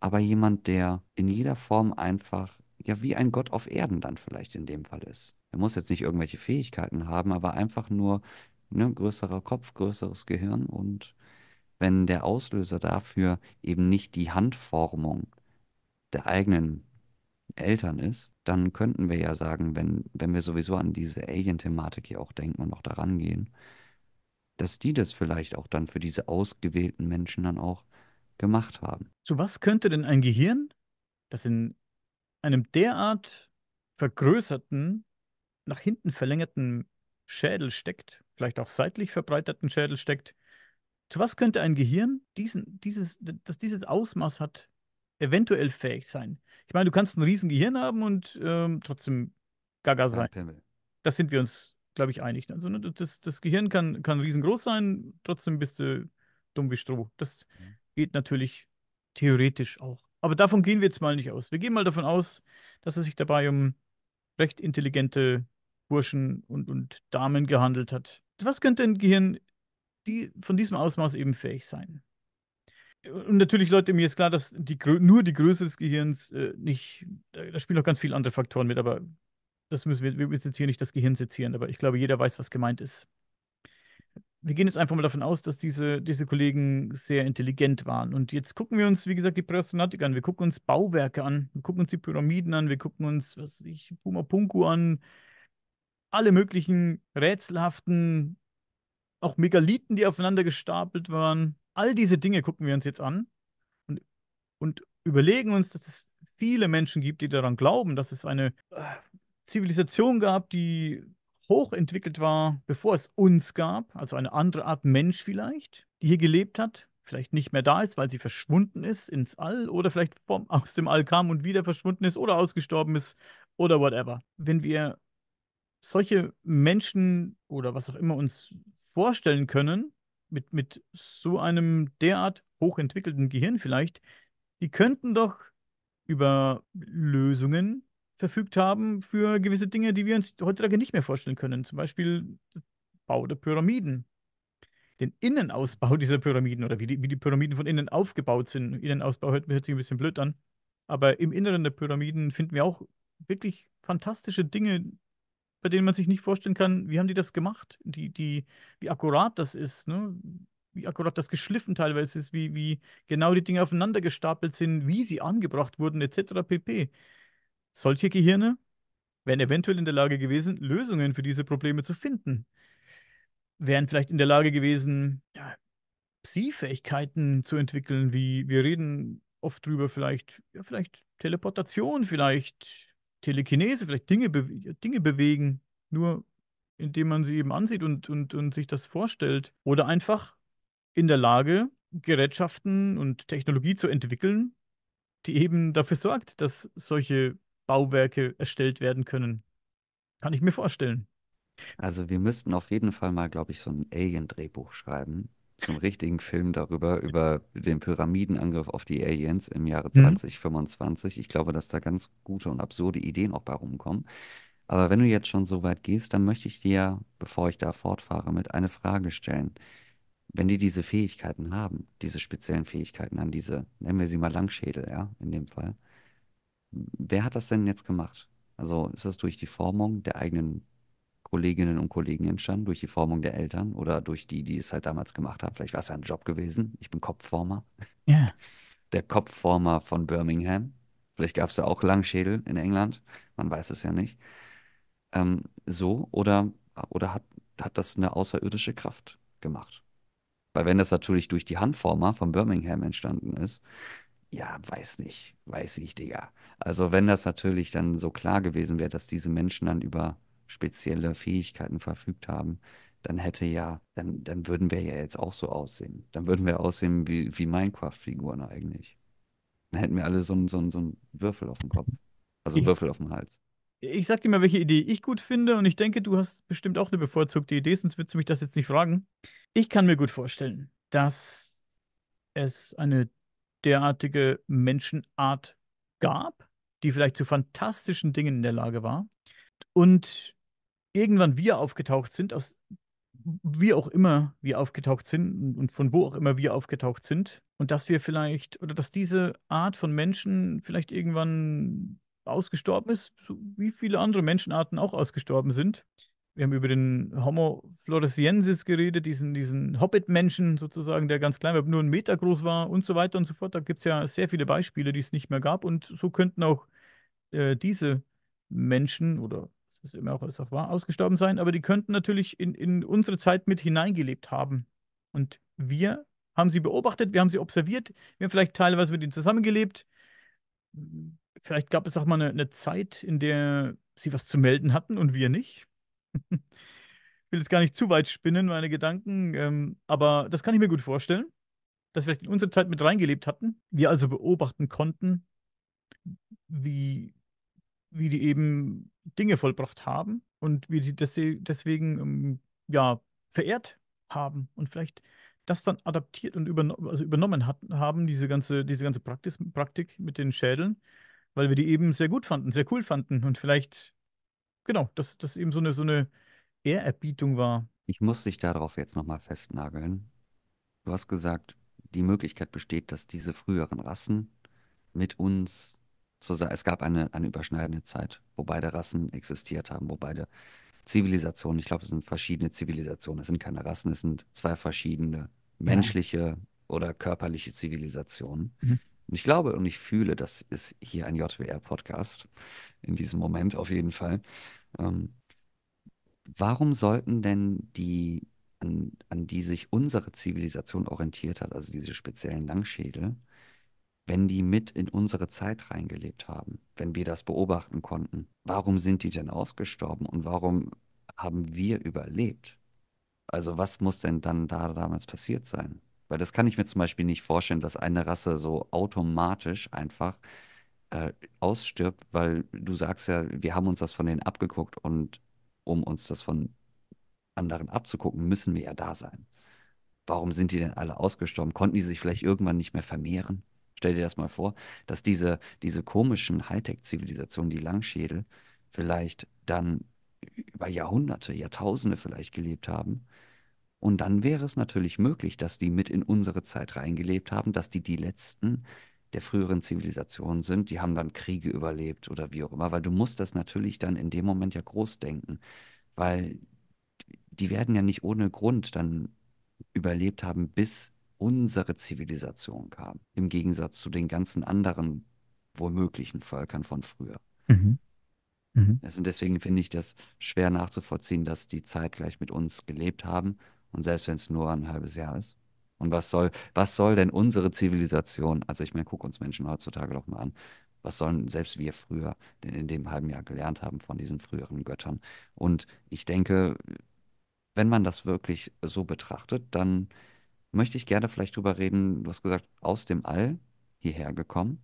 Aber jemand, der in jeder Form einfach, ja, wie ein Gott auf Erden dann vielleicht in dem Fall ist. Er muss jetzt nicht irgendwelche Fähigkeiten haben, aber einfach nur ne, größerer Kopf, größeres Gehirn und wenn der Auslöser dafür eben nicht die Handformung der eigenen Eltern ist, dann könnten wir ja sagen, wenn, wenn wir sowieso an diese Alien-Thematik hier auch denken und auch daran gehen, dass die das vielleicht auch dann für diese ausgewählten Menschen dann auch gemacht haben. Zu was könnte denn ein Gehirn, das in einem derart vergrößerten, nach hinten verlängerten Schädel steckt, vielleicht auch seitlich verbreiterten Schädel steckt, zu was könnte ein Gehirn, diesen, dieses, das dieses Ausmaß hat, eventuell fähig sein? Ich meine, du kannst ein riesen Gehirn haben und ähm, trotzdem gaga sein. Das sind wir uns, glaube ich, einig. Also, ne, das, das Gehirn kann, kann riesengroß sein, trotzdem bist du dumm wie Stroh. Das mhm. geht natürlich theoretisch auch. Aber davon gehen wir jetzt mal nicht aus. Wir gehen mal davon aus, dass es sich dabei um recht intelligente Burschen und, und Damen gehandelt hat. Was könnte ein Gehirn die von diesem Ausmaß eben fähig sein. Und natürlich, Leute, mir ist klar, dass die, nur die Größe des Gehirns äh, nicht, da spielen auch ganz viele andere Faktoren mit, aber das müssen wir, wir müssen jetzt hier nicht das Gehirn sezieren, aber ich glaube, jeder weiß, was gemeint ist. Wir gehen jetzt einfach mal davon aus, dass diese, diese Kollegen sehr intelligent waren. Und jetzt gucken wir uns, wie gesagt, die Präastematik an. Wir gucken uns Bauwerke an. Wir gucken uns die Pyramiden an. Wir gucken uns, was weiß ich, Pumapunku an. Alle möglichen rätselhaften auch Megalithen, die aufeinander gestapelt waren. All diese Dinge gucken wir uns jetzt an und, und überlegen uns, dass es viele Menschen gibt, die daran glauben, dass es eine äh, Zivilisation gab, die hochentwickelt war, bevor es uns gab, also eine andere Art Mensch vielleicht, die hier gelebt hat, vielleicht nicht mehr da ist, weil sie verschwunden ist ins All oder vielleicht vom, aus dem All kam und wieder verschwunden ist oder ausgestorben ist oder whatever. Wenn wir solche Menschen oder was auch immer uns vorstellen können, mit, mit so einem derart hochentwickelten Gehirn vielleicht, die könnten doch über Lösungen verfügt haben für gewisse Dinge, die wir uns heutzutage nicht mehr vorstellen können. Zum Beispiel der Bau der Pyramiden. Den Innenausbau dieser Pyramiden oder wie die, wie die Pyramiden von innen aufgebaut sind. Innenausbau hört, hört sich ein bisschen blöd an. Aber im Inneren der Pyramiden finden wir auch wirklich fantastische Dinge, bei denen man sich nicht vorstellen kann, wie haben die das gemacht? Die, die, wie akkurat das ist, ne? wie akkurat das geschliffen teilweise ist, wie, wie genau die Dinge aufeinander gestapelt sind, wie sie angebracht wurden, etc. pp. Solche Gehirne wären eventuell in der Lage gewesen, Lösungen für diese Probleme zu finden. Wären vielleicht in der Lage gewesen, ja, Psi-Fähigkeiten zu entwickeln, wie wir reden oft drüber, vielleicht, ja, vielleicht Teleportation, vielleicht Telekinese, vielleicht Dinge, be Dinge bewegen, nur indem man sie eben ansieht und, und, und sich das vorstellt. Oder einfach in der Lage, Gerätschaften und Technologie zu entwickeln, die eben dafür sorgt, dass solche Bauwerke erstellt werden können. Kann ich mir vorstellen. Also wir müssten auf jeden Fall mal, glaube ich, so ein Alien-Drehbuch schreiben zum richtigen Film darüber, über den Pyramidenangriff auf die Aliens im Jahre mhm. 2025. Ich glaube, dass da ganz gute und absurde Ideen auch bei rumkommen. Aber wenn du jetzt schon so weit gehst, dann möchte ich dir, bevor ich da fortfahre, mit eine Frage stellen. Wenn die diese Fähigkeiten haben, diese speziellen Fähigkeiten an diese, nennen wir sie mal Langschädel, ja, in dem Fall, wer hat das denn jetzt gemacht? Also ist das durch die Formung der eigenen Kolleginnen und Kollegen entstanden, durch die Formung der Eltern oder durch die, die es halt damals gemacht haben. Vielleicht war es ja ein Job gewesen. Ich bin Kopfformer. Ja. Der Kopfformer von Birmingham. Vielleicht gab es da auch Langschädel in England. Man weiß es ja nicht. Ähm, so oder, oder hat, hat das eine außerirdische Kraft gemacht? Weil wenn das natürlich durch die Handformer von Birmingham entstanden ist, ja, weiß nicht, weiß nicht, Digga. Also wenn das natürlich dann so klar gewesen wäre, dass diese Menschen dann über spezielle Fähigkeiten verfügt haben, dann hätte ja, dann, dann würden wir ja jetzt auch so aussehen. Dann würden wir aussehen wie, wie Minecraft-Figuren eigentlich. Dann hätten wir alle so einen so einen, so einen Würfel auf dem Kopf. Also einen Würfel auf dem Hals. Ich sag dir mal, welche Idee ich gut finde und ich denke, du hast bestimmt auch eine bevorzugte Idee, sonst würdest du mich das jetzt nicht fragen. Ich kann mir gut vorstellen, dass es eine derartige Menschenart gab, die vielleicht zu fantastischen Dingen in der Lage war und irgendwann wir aufgetaucht sind, aus wie auch immer wir aufgetaucht sind und von wo auch immer wir aufgetaucht sind. Und dass wir vielleicht, oder dass diese Art von Menschen vielleicht irgendwann ausgestorben ist, so wie viele andere Menschenarten auch ausgestorben sind. Wir haben über den Homo floresiensis geredet, diesen, diesen Hobbit-Menschen sozusagen, der ganz klein war, nur einen Meter groß war und so weiter und so fort. Da gibt es ja sehr viele Beispiele, die es nicht mehr gab. Und so könnten auch äh, diese Menschen oder ist immer auch, ist auch wahr, ausgestorben sein, aber die könnten natürlich in, in unsere Zeit mit hineingelebt haben. Und wir haben sie beobachtet, wir haben sie observiert, wir haben vielleicht teilweise mit ihnen zusammengelebt. Vielleicht gab es auch mal eine, eine Zeit, in der sie was zu melden hatten und wir nicht. ich will jetzt gar nicht zu weit spinnen, meine Gedanken, ähm, aber das kann ich mir gut vorstellen, dass wir vielleicht in unsere Zeit mit reingelebt hatten, wir also beobachten konnten, wie, wie die eben Dinge vollbracht haben und wir sie deswegen ähm, ja, verehrt haben und vielleicht das dann adaptiert und überno also übernommen hat, haben, diese ganze, diese ganze Praktis Praktik mit den Schädeln, weil wir die eben sehr gut fanden, sehr cool fanden und vielleicht, genau, dass das eben so eine, so eine Ehrerbietung war. Ich muss dich darauf jetzt nochmal festnageln. Du hast gesagt, die Möglichkeit besteht, dass diese früheren Rassen mit uns zusammen, es gab eine, eine überschneidende Zeit, wo beide Rassen existiert haben, wo beide Zivilisationen, ich glaube, es sind verschiedene Zivilisationen, es sind keine Rassen, es sind zwei verschiedene menschliche ja. oder körperliche Zivilisationen. Mhm. Und ich glaube und ich fühle, das ist hier ein JWR-Podcast in diesem Moment auf jeden Fall. Ähm, warum sollten denn die, an, an die sich unsere Zivilisation orientiert hat, also diese speziellen Langschädel, wenn die mit in unsere Zeit reingelebt haben, wenn wir das beobachten konnten? Warum sind die denn ausgestorben und warum haben wir überlebt? Also was muss denn dann da damals passiert sein? Weil das kann ich mir zum Beispiel nicht vorstellen, dass eine Rasse so automatisch einfach äh, ausstirbt, weil du sagst ja, wir haben uns das von denen abgeguckt und um uns das von anderen abzugucken, müssen wir ja da sein. Warum sind die denn alle ausgestorben? Konnten die sich vielleicht irgendwann nicht mehr vermehren? Stell dir das mal vor, dass diese, diese komischen Hightech-Zivilisationen, die Langschädel, vielleicht dann über Jahrhunderte, Jahrtausende vielleicht gelebt haben. Und dann wäre es natürlich möglich, dass die mit in unsere Zeit reingelebt haben, dass die die letzten der früheren Zivilisationen sind. Die haben dann Kriege überlebt oder wie auch immer, weil du musst das natürlich dann in dem Moment ja groß denken, weil die werden ja nicht ohne Grund dann überlebt haben bis unsere Zivilisation kam, im Gegensatz zu den ganzen anderen womöglichen Völkern von früher. Mhm. Mhm. Also deswegen finde ich das schwer nachzuvollziehen, dass die zeitgleich mit uns gelebt haben und selbst wenn es nur ein halbes Jahr ist. Und was soll, was soll denn unsere Zivilisation, also ich meine, guck uns Menschen heutzutage doch mal an, was sollen selbst wir früher denn in dem halben Jahr gelernt haben von diesen früheren Göttern? Und ich denke, wenn man das wirklich so betrachtet, dann möchte ich gerne vielleicht drüber reden. Du hast gesagt, aus dem All hierher gekommen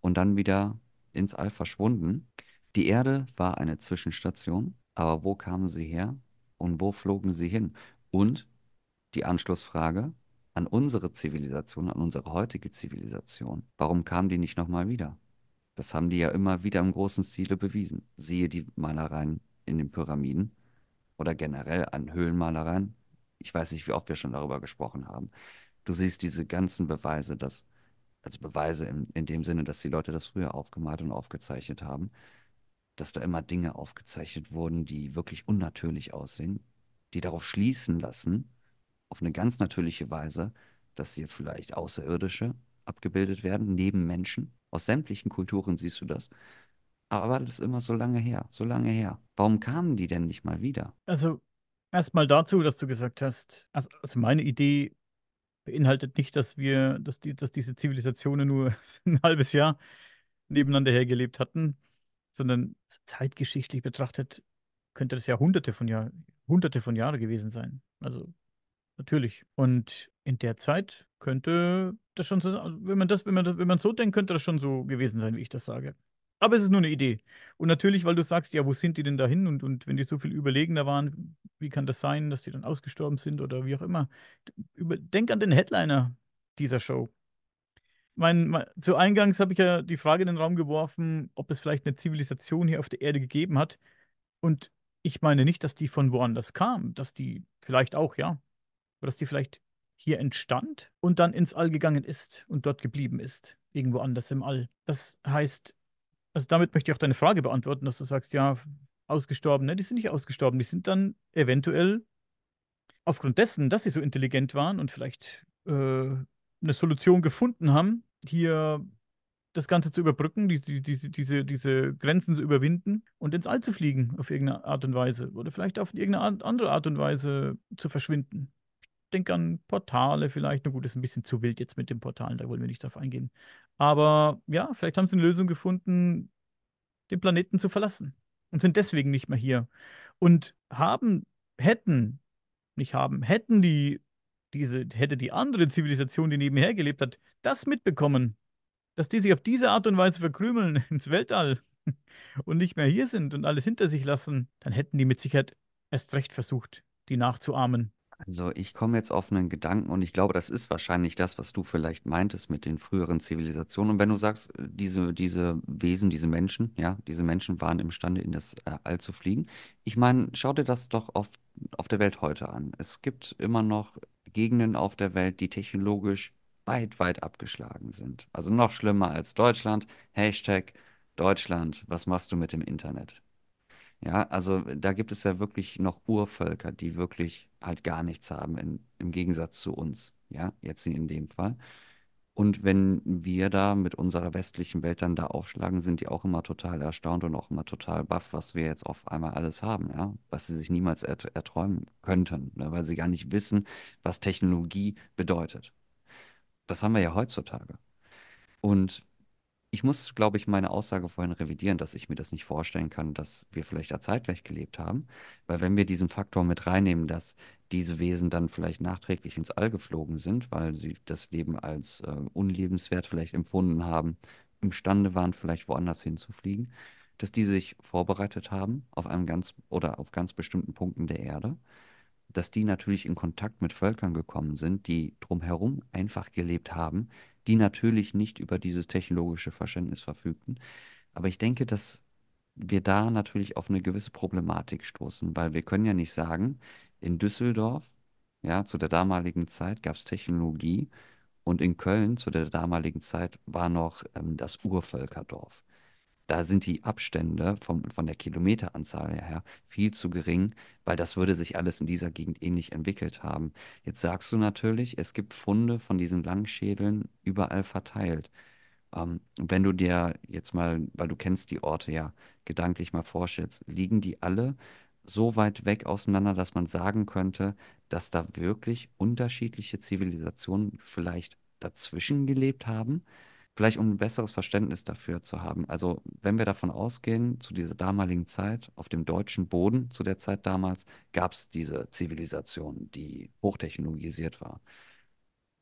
und dann wieder ins All verschwunden. Die Erde war eine Zwischenstation, aber wo kamen sie her und wo flogen sie hin? Und die Anschlussfrage an unsere Zivilisation, an unsere heutige Zivilisation. Warum kamen die nicht nochmal wieder? Das haben die ja immer wieder im großen Stile bewiesen. Siehe die Malereien in den Pyramiden oder generell an Höhlenmalereien ich weiß nicht, wie oft wir schon darüber gesprochen haben. Du siehst diese ganzen Beweise, dass, also Beweise in, in dem Sinne, dass die Leute das früher aufgemalt und aufgezeichnet haben, dass da immer Dinge aufgezeichnet wurden, die wirklich unnatürlich aussehen, die darauf schließen lassen, auf eine ganz natürliche Weise, dass hier vielleicht Außerirdische abgebildet werden, neben Menschen. Aus sämtlichen Kulturen siehst du das. Aber das ist immer so lange her, so lange her. Warum kamen die denn nicht mal wieder? Also Erstmal dazu, dass du gesagt hast, also, also meine Idee beinhaltet nicht, dass wir, dass, die, dass diese Zivilisationen nur ein halbes Jahr nebeneinander hergelebt hatten, sondern zeitgeschichtlich betrachtet könnte das ja hunderte von Jahren, hunderte von Jahren gewesen sein. Also natürlich. Und in der Zeit könnte das schon so, wenn man das, wenn man wenn man so denkt, könnte das schon so gewesen sein, wie ich das sage. Aber es ist nur eine Idee. Und natürlich, weil du sagst, ja, wo sind die denn dahin? Und, und wenn die so viel überlegender waren, wie kann das sein, dass die dann ausgestorben sind oder wie auch immer? Über, denk an den Headliner dieser Show. Mein, mein, zu Eingangs habe ich ja die Frage in den Raum geworfen, ob es vielleicht eine Zivilisation hier auf der Erde gegeben hat. Und ich meine nicht, dass die von woanders kam, dass die vielleicht auch, ja, oder dass die vielleicht hier entstand und dann ins All gegangen ist und dort geblieben ist, irgendwo anders im All. Das heißt, also damit möchte ich auch deine Frage beantworten, dass du sagst, ja, ausgestorben, Ausgestorbene, die sind nicht ausgestorben, die sind dann eventuell aufgrund dessen, dass sie so intelligent waren und vielleicht äh, eine Solution gefunden haben, hier das Ganze zu überbrücken, die, die, diese, diese, diese Grenzen zu überwinden und ins All zu fliegen auf irgendeine Art und Weise oder vielleicht auf irgendeine andere Art und Weise zu verschwinden denke an Portale vielleicht. Na gut, ist ein bisschen zu wild jetzt mit den Portalen, da wollen wir nicht drauf eingehen. Aber ja, vielleicht haben sie eine Lösung gefunden, den Planeten zu verlassen und sind deswegen nicht mehr hier. Und haben, hätten, nicht haben, hätten die, diese, hätte die andere Zivilisation, die nebenher gelebt hat, das mitbekommen, dass die sich auf diese Art und Weise verkrümeln ins Weltall und nicht mehr hier sind und alles hinter sich lassen, dann hätten die mit Sicherheit erst recht versucht, die nachzuahmen also ich komme jetzt auf einen Gedanken und ich glaube, das ist wahrscheinlich das, was du vielleicht meintest mit den früheren Zivilisationen. Und wenn du sagst, äh, diese, diese Wesen, diese Menschen, ja, diese Menschen waren imstande, in das äh, All zu fliegen. Ich meine, schau dir das doch auf, auf der Welt heute an. Es gibt immer noch Gegenden auf der Welt, die technologisch weit, weit abgeschlagen sind. Also noch schlimmer als Deutschland. Hashtag Deutschland, was machst du mit dem Internet? Ja, also äh, da gibt es ja wirklich noch Urvölker, die wirklich halt gar nichts haben, in, im Gegensatz zu uns, ja, jetzt in dem Fall. Und wenn wir da mit unserer westlichen Welt dann da aufschlagen, sind die auch immer total erstaunt und auch immer total baff, was wir jetzt auf einmal alles haben, ja, was sie sich niemals ert erträumen könnten, ne? weil sie gar nicht wissen, was Technologie bedeutet. Das haben wir ja heutzutage. Und ich muss, glaube ich, meine Aussage vorhin revidieren, dass ich mir das nicht vorstellen kann, dass wir vielleicht da zeitgleich gelebt haben. Weil wenn wir diesen Faktor mit reinnehmen, dass diese Wesen dann vielleicht nachträglich ins All geflogen sind, weil sie das Leben als äh, unlebenswert vielleicht empfunden haben, imstande waren, vielleicht woanders hinzufliegen, dass die sich vorbereitet haben auf einem ganz oder auf ganz bestimmten Punkten der Erde dass die natürlich in Kontakt mit Völkern gekommen sind, die drumherum einfach gelebt haben, die natürlich nicht über dieses technologische Verständnis verfügten. Aber ich denke, dass wir da natürlich auf eine gewisse Problematik stoßen, weil wir können ja nicht sagen, in Düsseldorf, ja, zu der damaligen Zeit gab es Technologie und in Köln zu der damaligen Zeit war noch ähm, das Urvölkerdorf da sind die Abstände vom, von der Kilometeranzahl her viel zu gering, weil das würde sich alles in dieser Gegend ähnlich entwickelt haben. Jetzt sagst du natürlich, es gibt Funde von diesen Langschädeln überall verteilt. Ähm, wenn du dir jetzt mal, weil du kennst die Orte ja, gedanklich mal vorstellst, liegen die alle so weit weg auseinander, dass man sagen könnte, dass da wirklich unterschiedliche Zivilisationen vielleicht dazwischen gelebt haben? vielleicht um ein besseres Verständnis dafür zu haben. Also wenn wir davon ausgehen, zu dieser damaligen Zeit, auf dem deutschen Boden zu der Zeit damals, gab es diese Zivilisation, die hochtechnologisiert war.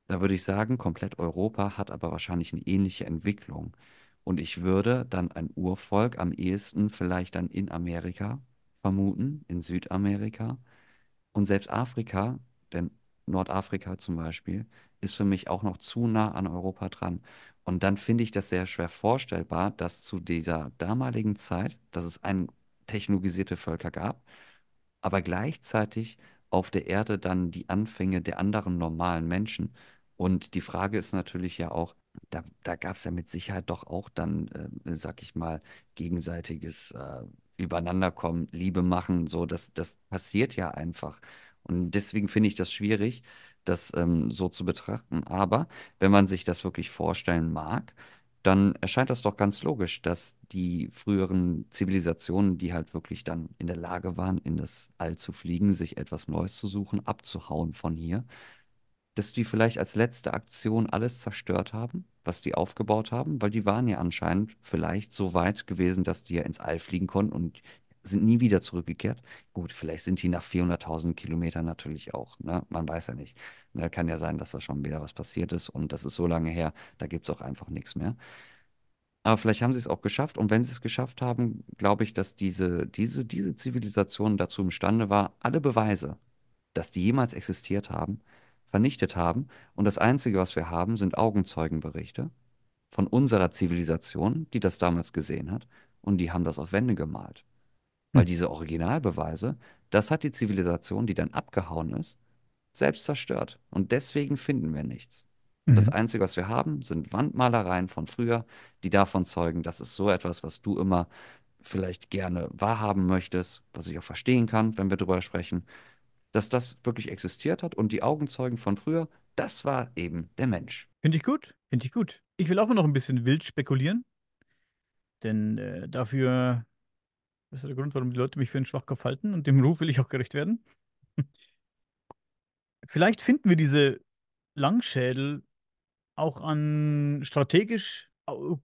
Da würde ich sagen, komplett Europa hat aber wahrscheinlich eine ähnliche Entwicklung. Und ich würde dann ein Urvolk am ehesten vielleicht dann in Amerika vermuten, in Südamerika. Und selbst Afrika, denn Nordafrika zum Beispiel, ist für mich auch noch zu nah an Europa dran. Und dann finde ich das sehr schwer vorstellbar, dass zu dieser damaligen Zeit, dass es ein technologisierte Völker gab, aber gleichzeitig auf der Erde dann die Anfänge der anderen normalen Menschen. Und die Frage ist natürlich ja auch, da, da gab es ja mit Sicherheit doch auch dann, äh, sag ich mal, gegenseitiges äh, Übereinanderkommen, Liebe machen, so, das, das passiert ja einfach. Und deswegen finde ich das schwierig, das ähm, so zu betrachten. Aber wenn man sich das wirklich vorstellen mag, dann erscheint das doch ganz logisch, dass die früheren Zivilisationen, die halt wirklich dann in der Lage waren, in das All zu fliegen, sich etwas Neues zu suchen, abzuhauen von hier, dass die vielleicht als letzte Aktion alles zerstört haben, was die aufgebaut haben, weil die waren ja anscheinend vielleicht so weit gewesen, dass die ja ins All fliegen konnten und sind nie wieder zurückgekehrt. Gut, vielleicht sind die nach 400.000 Kilometern natürlich auch. Ne? Man weiß ja nicht. Ne? Kann ja sein, dass da schon wieder was passiert ist und das ist so lange her, da gibt es auch einfach nichts mehr. Aber vielleicht haben sie es auch geschafft. Und wenn sie es geschafft haben, glaube ich, dass diese, diese, diese Zivilisation dazu imstande war, alle Beweise, dass die jemals existiert haben, vernichtet haben. Und das Einzige, was wir haben, sind Augenzeugenberichte von unserer Zivilisation, die das damals gesehen hat. Und die haben das auf Wände gemalt. Weil hm. diese Originalbeweise, das hat die Zivilisation, die dann abgehauen ist, selbst zerstört. Und deswegen finden wir nichts. Mhm. Das Einzige, was wir haben, sind Wandmalereien von früher, die davon zeugen, dass es so etwas, was du immer vielleicht gerne wahrhaben möchtest, was ich auch verstehen kann, wenn wir darüber sprechen, dass das wirklich existiert hat und die Augenzeugen von früher, das war eben der Mensch. Finde ich gut, finde ich gut. Ich will auch mal noch ein bisschen wild spekulieren, denn äh, dafür das ist der Grund, warum die Leute mich für einen Schwachkopf halten und dem Ruf will ich auch gerecht werden. Vielleicht finden wir diese Langschädel auch an strategisch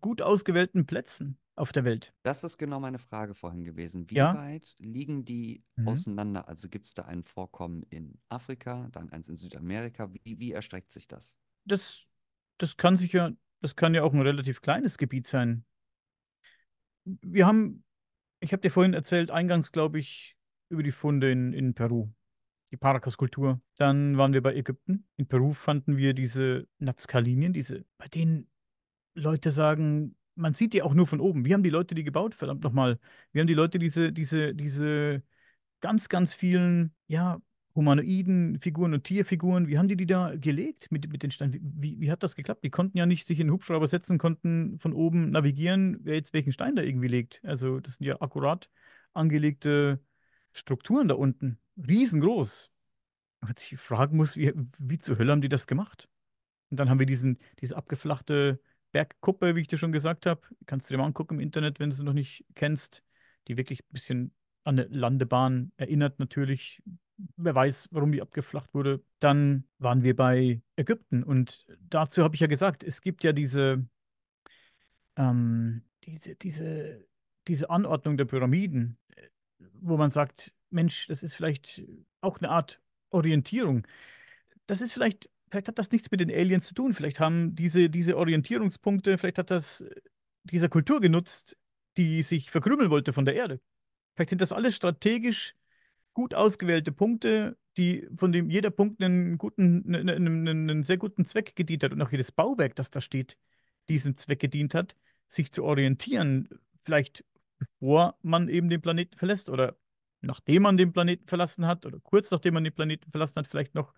gut ausgewählten Plätzen auf der Welt. Das ist genau meine Frage vorhin gewesen. Wie ja. weit liegen die mhm. auseinander? Also gibt es da ein Vorkommen in Afrika, dann eins in Südamerika? Wie, wie erstreckt sich das? Das, das kann sich ja, das kann ja auch ein relativ kleines Gebiet sein. Wir haben ich habe dir vorhin erzählt, eingangs glaube ich, über die Funde in, in Peru. Die Paracas-Kultur. Dann waren wir bei Ägypten. In Peru fanden wir diese Nazca-Linien, diese, bei denen Leute sagen, man sieht die auch nur von oben. Wir haben die Leute die gebaut, verdammt nochmal. Wir haben die Leute diese, diese, diese ganz, ganz vielen, ja, humanoiden Figuren und Tierfiguren, wie haben die die da gelegt mit, mit den Steinen? Wie, wie hat das geklappt? Die konnten ja nicht sich in den Hubschrauber setzen, konnten von oben navigieren, wer jetzt welchen Stein da irgendwie legt. Also das sind ja akkurat angelegte Strukturen da unten. Riesengroß. Was ich fragen muss, wie, wie zur Hölle haben die das gemacht? Und dann haben wir diesen, diese abgeflachte Bergkuppe, wie ich dir schon gesagt habe. Kannst du dir mal angucken im Internet, wenn du sie noch nicht kennst, die wirklich ein bisschen an eine Landebahn erinnert natürlich, wer weiß, warum die abgeflacht wurde. Dann waren wir bei Ägypten und dazu habe ich ja gesagt, es gibt ja diese, ähm, diese, diese, diese Anordnung der Pyramiden, äh, wo man sagt, Mensch, das ist vielleicht auch eine Art Orientierung. Das ist vielleicht, vielleicht hat das nichts mit den Aliens zu tun. Vielleicht haben diese, diese Orientierungspunkte, vielleicht hat das äh, dieser Kultur genutzt, die sich verkrümmeln wollte von der Erde. Vielleicht sind das alles strategisch gut ausgewählte Punkte, die, von dem jeder Punkt einen, guten, einen, einen, ne, ne, ne, einen sehr guten Zweck gedient hat und auch jedes Bauwerk, das da steht, diesen Zweck gedient hat, sich zu orientieren, vielleicht bevor man eben den Planeten verlässt oder nachdem man den Planeten verlassen hat oder kurz nachdem man den Planeten verlassen hat, vielleicht noch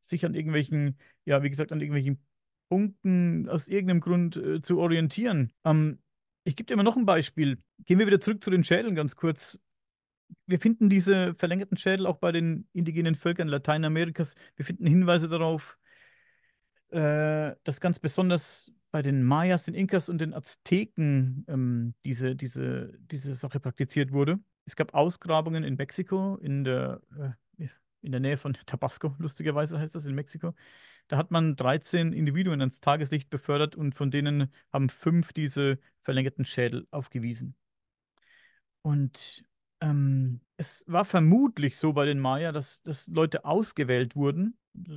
sich an irgendwelchen, ja, wie gesagt, an irgendwelchen Punkten aus irgendeinem Grund äh, zu orientieren. Ähm, ich gebe dir mal noch ein Beispiel. Gehen wir wieder zurück zu den Schädeln ganz kurz wir finden diese verlängerten Schädel auch bei den indigenen Völkern Lateinamerikas. Wir finden Hinweise darauf, äh, dass ganz besonders bei den Mayas, den Inkas und den Azteken ähm, diese, diese, diese Sache praktiziert wurde. Es gab Ausgrabungen in Mexiko, in der, äh, in der Nähe von Tabasco, lustigerweise heißt das in Mexiko. Da hat man 13 Individuen ans Tageslicht befördert und von denen haben fünf diese verlängerten Schädel aufgewiesen. Und ähm, es war vermutlich so bei den Maya, dass, dass Leute ausgewählt wurden,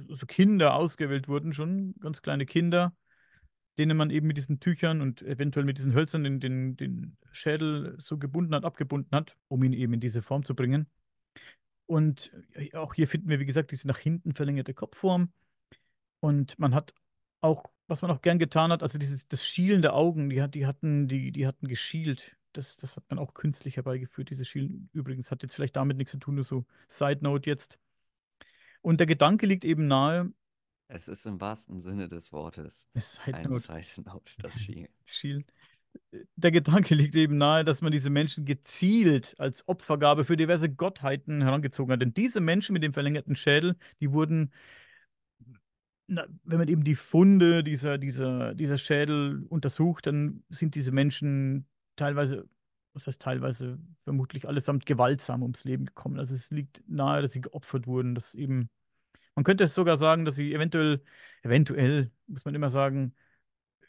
also Kinder ausgewählt wurden schon, ganz kleine Kinder, denen man eben mit diesen Tüchern und eventuell mit diesen Hölzern den, den, den Schädel so gebunden hat, abgebunden hat, um ihn eben in diese Form zu bringen. Und äh, auch hier finden wir, wie gesagt, diese nach hinten verlängerte Kopfform. Und man hat auch, was man auch gern getan hat, also dieses, das Schielen der Augen, die, die, hatten, die, die hatten geschielt das, das hat man auch künstlich herbeigeführt, diese Schienen. Übrigens hat jetzt vielleicht damit nichts zu tun, nur so Side Note jetzt. Und der Gedanke liegt eben nahe. Es ist im wahrsten Sinne des Wortes Side ein Side Note, das Schielen. Der Gedanke liegt eben nahe, dass man diese Menschen gezielt als Opfergabe für diverse Gottheiten herangezogen hat. Denn diese Menschen mit dem verlängerten Schädel, die wurden na, wenn man eben die Funde dieser, dieser, dieser Schädel untersucht, dann sind diese Menschen teilweise, was heißt teilweise, vermutlich allesamt gewaltsam ums Leben gekommen. Also es liegt nahe, dass sie geopfert wurden, dass eben, man könnte sogar sagen, dass sie eventuell, eventuell, muss man immer sagen,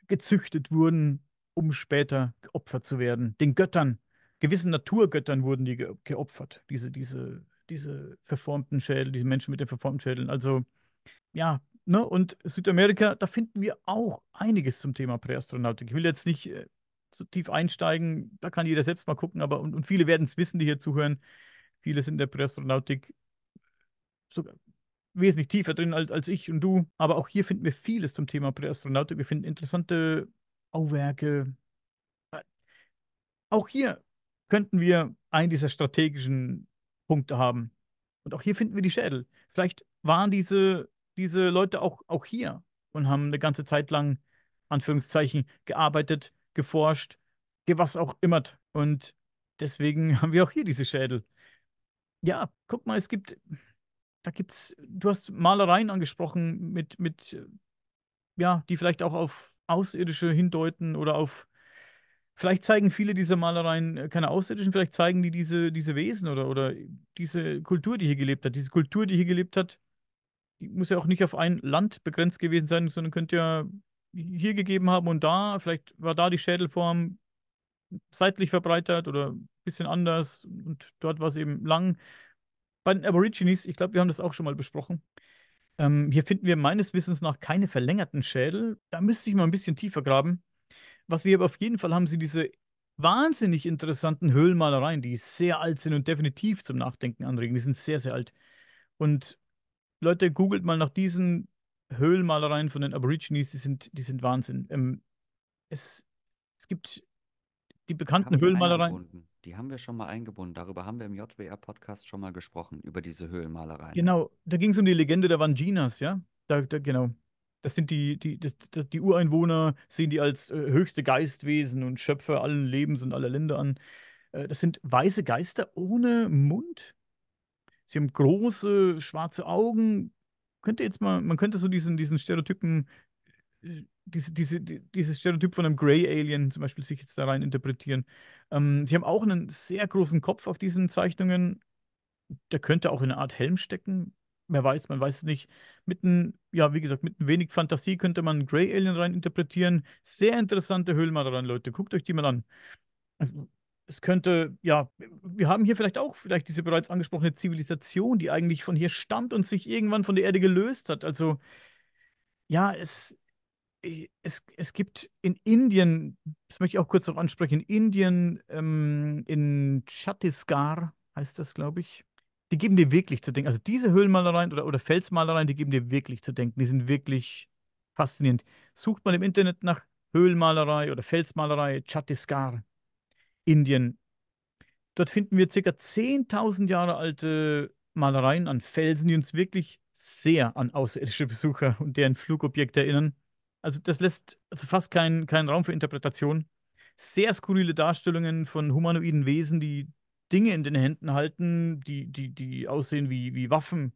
gezüchtet wurden, um später geopfert zu werden. Den Göttern, gewissen Naturgöttern wurden die geopfert, diese, diese, diese verformten Schädel, diese Menschen mit den verformten Schädeln. Also, ja, ne? und Südamerika, da finden wir auch einiges zum Thema Präastronautik. Ich will jetzt nicht äh, so tief einsteigen. Da kann jeder selbst mal gucken, aber und, und viele werden es wissen, die hier zuhören. Viele sind in der Präastronautik sogar wesentlich tiefer drin als, als ich und du. Aber auch hier finden wir vieles zum Thema Präastronautik. Wir finden interessante Bauwerke. Auch hier könnten wir einen dieser strategischen Punkte haben. Und auch hier finden wir die Schädel. Vielleicht waren diese, diese Leute auch, auch hier und haben eine ganze Zeit lang, Anführungszeichen, gearbeitet, geforscht, was auch immer. Und deswegen haben wir auch hier diese Schädel. Ja, guck mal, es gibt, da gibt's, du hast Malereien angesprochen mit, mit, äh, ja, die vielleicht auch auf Außerirdische hindeuten oder auf, vielleicht zeigen viele dieser Malereien äh, keine Außerirdischen, vielleicht zeigen die diese, diese Wesen oder, oder diese Kultur, die hier gelebt hat. Diese Kultur, die hier gelebt hat, die muss ja auch nicht auf ein Land begrenzt gewesen sein, sondern könnte ja hier gegeben haben und da. Vielleicht war da die Schädelform seitlich verbreitert oder ein bisschen anders und dort war es eben lang. Bei den Aborigines, ich glaube, wir haben das auch schon mal besprochen. Ähm, hier finden wir meines Wissens nach keine verlängerten Schädel. Da müsste ich mal ein bisschen tiefer graben. Was wir aber auf jeden Fall haben, sind diese wahnsinnig interessanten Höhlenmalereien, die sehr alt sind und definitiv zum Nachdenken anregen. Die sind sehr, sehr alt. Und Leute, googelt mal nach diesen Höhlenmalereien von den Aborigines, die sind, die sind Wahnsinn. Ähm, es, es gibt die bekannten haben Höhlenmalereien. Die haben wir schon mal eingebunden. Darüber haben wir im JWR-Podcast schon mal gesprochen, über diese Höhlenmalereien. Genau, da ging es um die Legende der Vanginas, ja? Da, da, genau. Das sind die, die, das, die Ureinwohner, sehen die als äh, höchste Geistwesen und Schöpfer allen Lebens und aller Länder an. Äh, das sind weiße Geister ohne Mund. Sie haben große schwarze Augen, könnte jetzt mal, man könnte so diesen, diesen Stereotypen, äh, diese, diese, die, dieses Stereotyp von einem Grey Alien zum Beispiel sich jetzt da rein interpretieren. Ähm, die haben auch einen sehr großen Kopf auf diesen Zeichnungen. Der könnte auch in eine Art Helm stecken. Wer weiß, man weiß es nicht. Mit ein, ja, wie gesagt, mit ein wenig Fantasie könnte man Grey Alien rein interpretieren. Sehr interessante Höhlen mal daran, Leute. Guckt euch die mal an. Also, es könnte, ja, wir haben hier vielleicht auch vielleicht diese bereits angesprochene Zivilisation, die eigentlich von hier stammt und sich irgendwann von der Erde gelöst hat. Also, ja, es, es, es gibt in Indien, das möchte ich auch kurz noch ansprechen, in Indien, ähm, in Chhattisgarh heißt das, glaube ich, die geben dir wirklich zu denken. Also diese Höhlenmalereien oder, oder Felsmalereien, die geben dir wirklich zu denken. Die sind wirklich faszinierend. Sucht man im Internet nach Höhlenmalerei oder Felsmalerei Chhattisgarh. Indien. Dort finden wir ca. 10.000 Jahre alte Malereien an Felsen, die uns wirklich sehr an außerirdische Besucher und deren Flugobjekte erinnern. Also das lässt also fast keinen kein Raum für Interpretation. Sehr skurrile Darstellungen von humanoiden Wesen, die Dinge in den Händen halten, die, die, die aussehen wie, wie Waffen.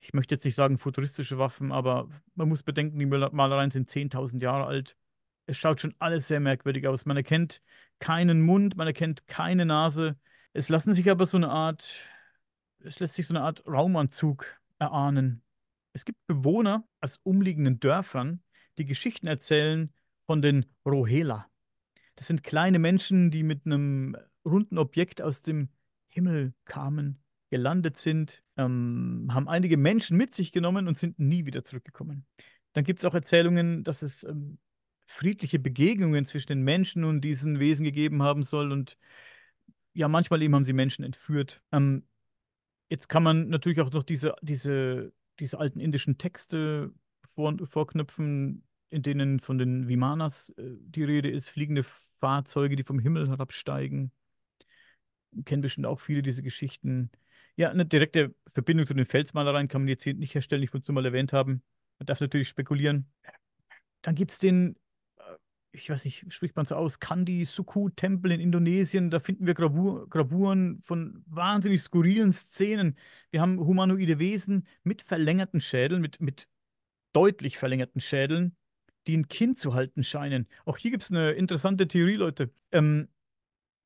Ich möchte jetzt nicht sagen futuristische Waffen, aber man muss bedenken, die Malereien sind 10.000 Jahre alt. Es schaut schon alles sehr merkwürdig aus. Man erkennt keinen Mund, man erkennt keine Nase. Es lassen sich aber so eine Art, es lässt sich so eine Art Raumanzug erahnen. Es gibt Bewohner aus umliegenden Dörfern, die Geschichten erzählen von den Rohela. Das sind kleine Menschen, die mit einem runden Objekt aus dem Himmel kamen, gelandet sind, ähm, haben einige Menschen mit sich genommen und sind nie wieder zurückgekommen. Dann gibt es auch Erzählungen, dass es ähm, friedliche Begegnungen zwischen den Menschen und diesen Wesen gegeben haben soll. Und ja, manchmal eben haben sie Menschen entführt. Ähm, jetzt kann man natürlich auch noch diese, diese, diese alten indischen Texte vor, vorknüpfen, in denen von den Vimanas äh, die Rede ist, fliegende Fahrzeuge, die vom Himmel herabsteigen. Kennen bestimmt auch viele diese Geschichten. Ja, eine direkte Verbindung zu den Felsmalereien kann man jetzt hier nicht herstellen, ich wollte es nur mal erwähnt haben. Man darf natürlich spekulieren. Dann gibt es den ich weiß nicht, spricht man so aus, Kandi Suku Tempel in Indonesien, da finden wir Gravur, Gravuren von wahnsinnig skurrilen Szenen. Wir haben humanoide Wesen mit verlängerten Schädeln, mit, mit deutlich verlängerten Schädeln, die ein Kind zu halten scheinen. Auch hier gibt es eine interessante Theorie, Leute. Ähm,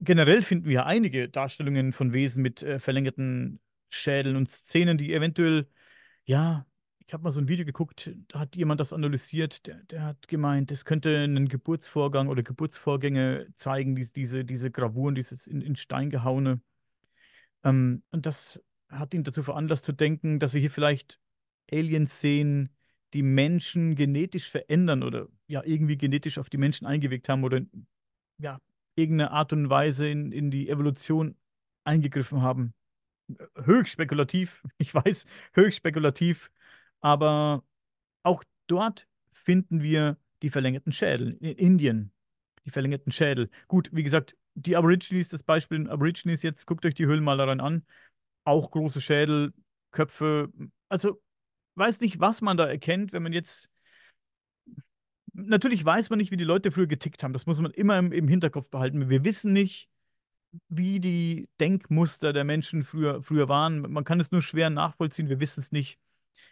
generell finden wir einige Darstellungen von Wesen mit äh, verlängerten Schädeln und Szenen, die eventuell, ja, ich habe mal so ein Video geguckt, da hat jemand das analysiert, der, der hat gemeint, es könnte einen Geburtsvorgang oder Geburtsvorgänge zeigen, die, diese, diese Gravuren, dieses in, in Stein gehauene. Ähm, und das hat ihn dazu veranlasst zu denken, dass wir hier vielleicht Aliens sehen, die Menschen genetisch verändern oder ja irgendwie genetisch auf die Menschen eingewirkt haben oder ja irgendeine Art und Weise in, in die Evolution eingegriffen haben. Höchst spekulativ, ich weiß, höchst spekulativ. Aber auch dort finden wir die verlängerten Schädel. In Indien, die verlängerten Schädel. Gut, wie gesagt, die Aborigines, das Beispiel in Aborigines jetzt, guckt euch die Höhlenmalereien an. Auch große Schädel, Köpfe. Also, weiß nicht, was man da erkennt, wenn man jetzt. Natürlich weiß man nicht, wie die Leute früher getickt haben. Das muss man immer im, im Hinterkopf behalten. Wir wissen nicht, wie die Denkmuster der Menschen früher, früher waren. Man kann es nur schwer nachvollziehen. Wir wissen es nicht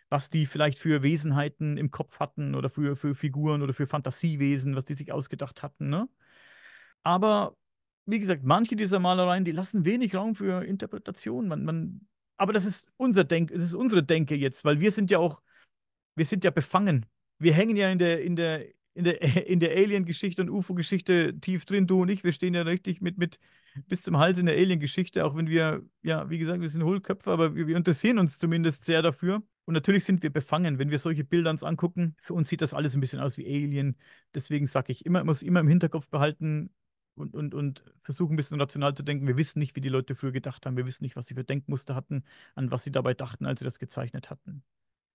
was die vielleicht für Wesenheiten im Kopf hatten oder für, für Figuren oder für Fantasiewesen, was die sich ausgedacht hatten. Ne? Aber wie gesagt, manche dieser Malereien, die lassen wenig Raum für Interpretation. Man, man, aber das ist unser Denk, das ist unsere Denke jetzt, weil wir sind ja auch, wir sind ja befangen. Wir hängen ja in der, in der, in der, in der Alien-Geschichte und UFO-Geschichte tief drin, du und ich. Wir stehen ja richtig mit, mit bis zum Hals in der Alien-Geschichte, auch wenn wir, ja, wie gesagt, wir sind Hohlköpfe, aber wir, wir interessieren uns zumindest sehr dafür. Und natürlich sind wir befangen, wenn wir solche Bilder uns angucken. Für uns sieht das alles ein bisschen aus wie Alien. Deswegen sage ich immer, muss immer im Hinterkopf behalten und, und, und versuchen ein bisschen rational zu denken. Wir wissen nicht, wie die Leute früher gedacht haben. Wir wissen nicht, was sie für Denkmuster hatten, an was sie dabei dachten, als sie das gezeichnet hatten.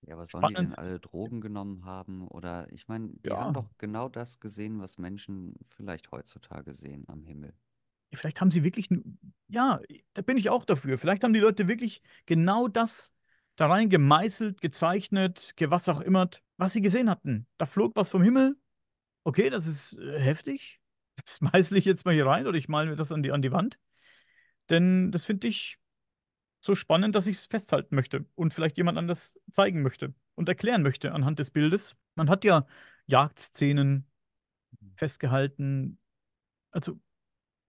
Ja, aber sollen Spannend. die denn alle Drogen genommen haben? Oder ich meine, die ja. haben doch genau das gesehen, was Menschen vielleicht heutzutage sehen am Himmel. Vielleicht haben sie wirklich, ja, da bin ich auch dafür. Vielleicht haben die Leute wirklich genau das da rein gemeißelt, gezeichnet, was auch immer, was sie gesehen hatten. Da flog was vom Himmel. Okay, das ist äh, heftig. Das meißle ich jetzt mal hier rein oder ich male mir das an die, an die Wand. Denn das finde ich so spannend, dass ich es festhalten möchte und vielleicht jemand anders zeigen möchte und erklären möchte anhand des Bildes. Man hat ja Jagdszenen mhm. festgehalten, also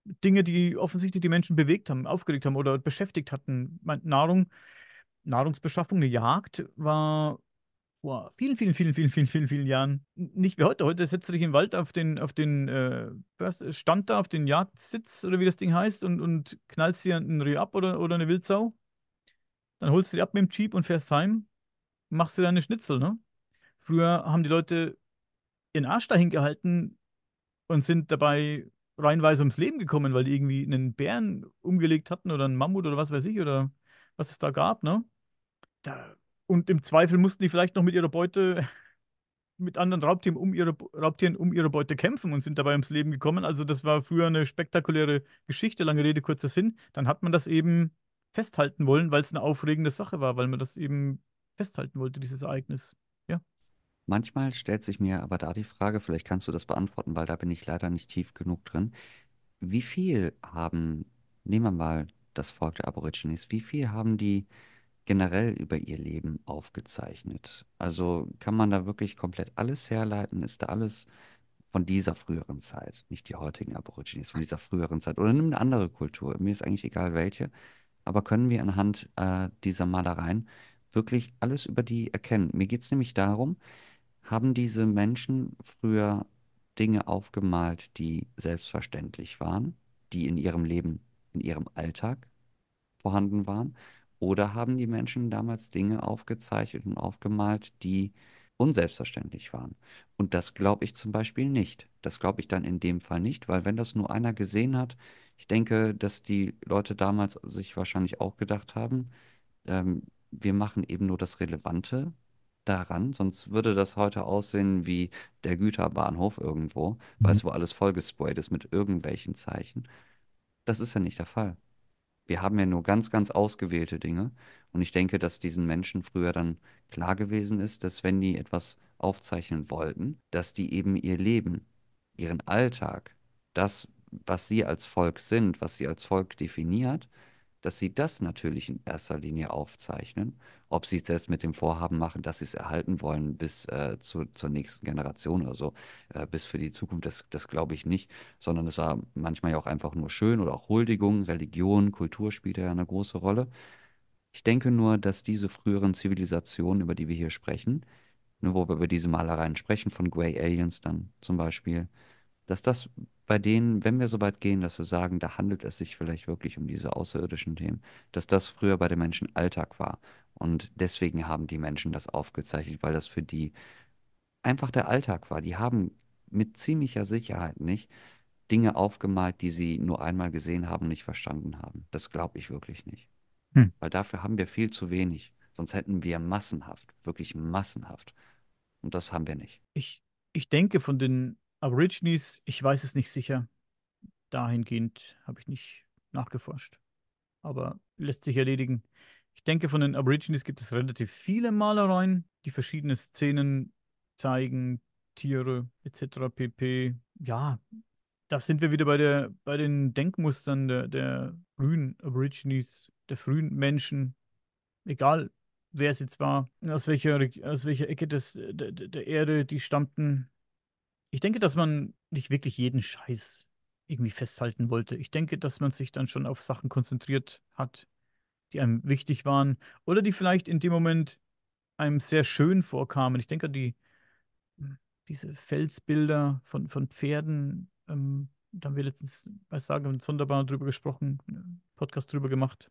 Dinge, die offensichtlich die Menschen bewegt haben, aufgeregt haben oder beschäftigt hatten. Nahrung Nahrungsbeschaffung, eine Jagd war vor vielen, vielen, vielen, vielen, vielen, vielen, vielen Jahren nicht wie heute. Heute setzt du dich im Wald auf den, auf den äh, Stand da, auf den Jagdsitz oder wie das Ding heißt und, und knallst dir einen Reh ab oder, oder eine Wildsau. Dann holst du die ab mit dem Jeep und fährst heim, machst dir deine Schnitzel, ne? Früher haben die Leute ihren Arsch dahin gehalten und sind dabei reihenweise ums Leben gekommen, weil die irgendwie einen Bären umgelegt hatten oder einen Mammut oder was weiß ich oder was es da gab, ne? Da, und im Zweifel mussten die vielleicht noch mit ihrer Beute, mit anderen Raubtieren um ihre, Raubtieren um ihre Beute kämpfen und sind dabei ums Leben gekommen. Also das war früher eine spektakuläre Geschichte, lange Rede, kurzer Sinn. Dann hat man das eben festhalten wollen, weil es eine aufregende Sache war, weil man das eben festhalten wollte, dieses Ereignis. Ja. Manchmal stellt sich mir aber da die Frage, vielleicht kannst du das beantworten, weil da bin ich leider nicht tief genug drin. Wie viel haben, nehmen wir mal das Volk der Aborigines, wie viel haben die generell über ihr Leben aufgezeichnet. Also kann man da wirklich komplett alles herleiten? Ist da alles von dieser früheren Zeit, nicht die heutigen Aborigines, von dieser früheren Zeit oder nimm eine andere Kultur, mir ist eigentlich egal welche, aber können wir anhand äh, dieser Malereien wirklich alles über die erkennen? Mir geht es nämlich darum, haben diese Menschen früher Dinge aufgemalt, die selbstverständlich waren, die in ihrem Leben, in ihrem Alltag vorhanden waren? Oder haben die Menschen damals Dinge aufgezeichnet und aufgemalt, die unselbstverständlich waren? Und das glaube ich zum Beispiel nicht. Das glaube ich dann in dem Fall nicht, weil wenn das nur einer gesehen hat, ich denke, dass die Leute damals sich wahrscheinlich auch gedacht haben, ähm, wir machen eben nur das Relevante daran, sonst würde das heute aussehen wie der Güterbahnhof irgendwo, mhm. weißt du, wo alles vollgesprayt ist mit irgendwelchen Zeichen. Das ist ja nicht der Fall wir haben ja nur ganz, ganz ausgewählte Dinge. Und ich denke, dass diesen Menschen früher dann klar gewesen ist, dass wenn die etwas aufzeichnen wollten, dass die eben ihr Leben, ihren Alltag, das, was sie als Volk sind, was sie als Volk definiert, dass sie das natürlich in erster Linie aufzeichnen. Ob sie es jetzt mit dem Vorhaben machen, dass sie es erhalten wollen bis äh, zu, zur nächsten Generation oder so, äh, bis für die Zukunft, das, das glaube ich nicht, sondern es war manchmal ja auch einfach nur schön oder auch Huldigung, Religion, Kultur spielt ja eine große Rolle. Ich denke nur, dass diese früheren Zivilisationen, über die wir hier sprechen, nur wo wir über diese Malereien sprechen, von Grey Aliens dann zum Beispiel, dass das bei denen, wenn wir so weit gehen, dass wir sagen, da handelt es sich vielleicht wirklich um diese außerirdischen Themen, dass das früher bei den Menschen Alltag war. Und deswegen haben die Menschen das aufgezeichnet, weil das für die einfach der Alltag war. Die haben mit ziemlicher Sicherheit nicht Dinge aufgemalt, die sie nur einmal gesehen haben und nicht verstanden haben. Das glaube ich wirklich nicht. Hm. Weil dafür haben wir viel zu wenig. Sonst hätten wir massenhaft, wirklich massenhaft. Und das haben wir nicht. Ich, ich denke, von den Aborigines, ich weiß es nicht sicher. Dahingehend habe ich nicht nachgeforscht. Aber lässt sich erledigen. Ich denke, von den Aborigines gibt es relativ viele Malereien, die verschiedene Szenen zeigen, Tiere etc. pp. Ja, da sind wir wieder bei, der, bei den Denkmustern der, der frühen Aborigines, der frühen Menschen. Egal, wer es jetzt war, aus welcher, aus welcher Ecke des, der, der Erde die stammten ich denke, dass man nicht wirklich jeden Scheiß irgendwie festhalten wollte. Ich denke, dass man sich dann schon auf Sachen konzentriert hat, die einem wichtig waren oder die vielleicht in dem Moment einem sehr schön vorkamen. Ich denke, die, hm, diese Felsbilder von, von Pferden, ähm, da haben wir letztens bei Sage und Sonderbahn drüber gesprochen, einen Podcast drüber gemacht.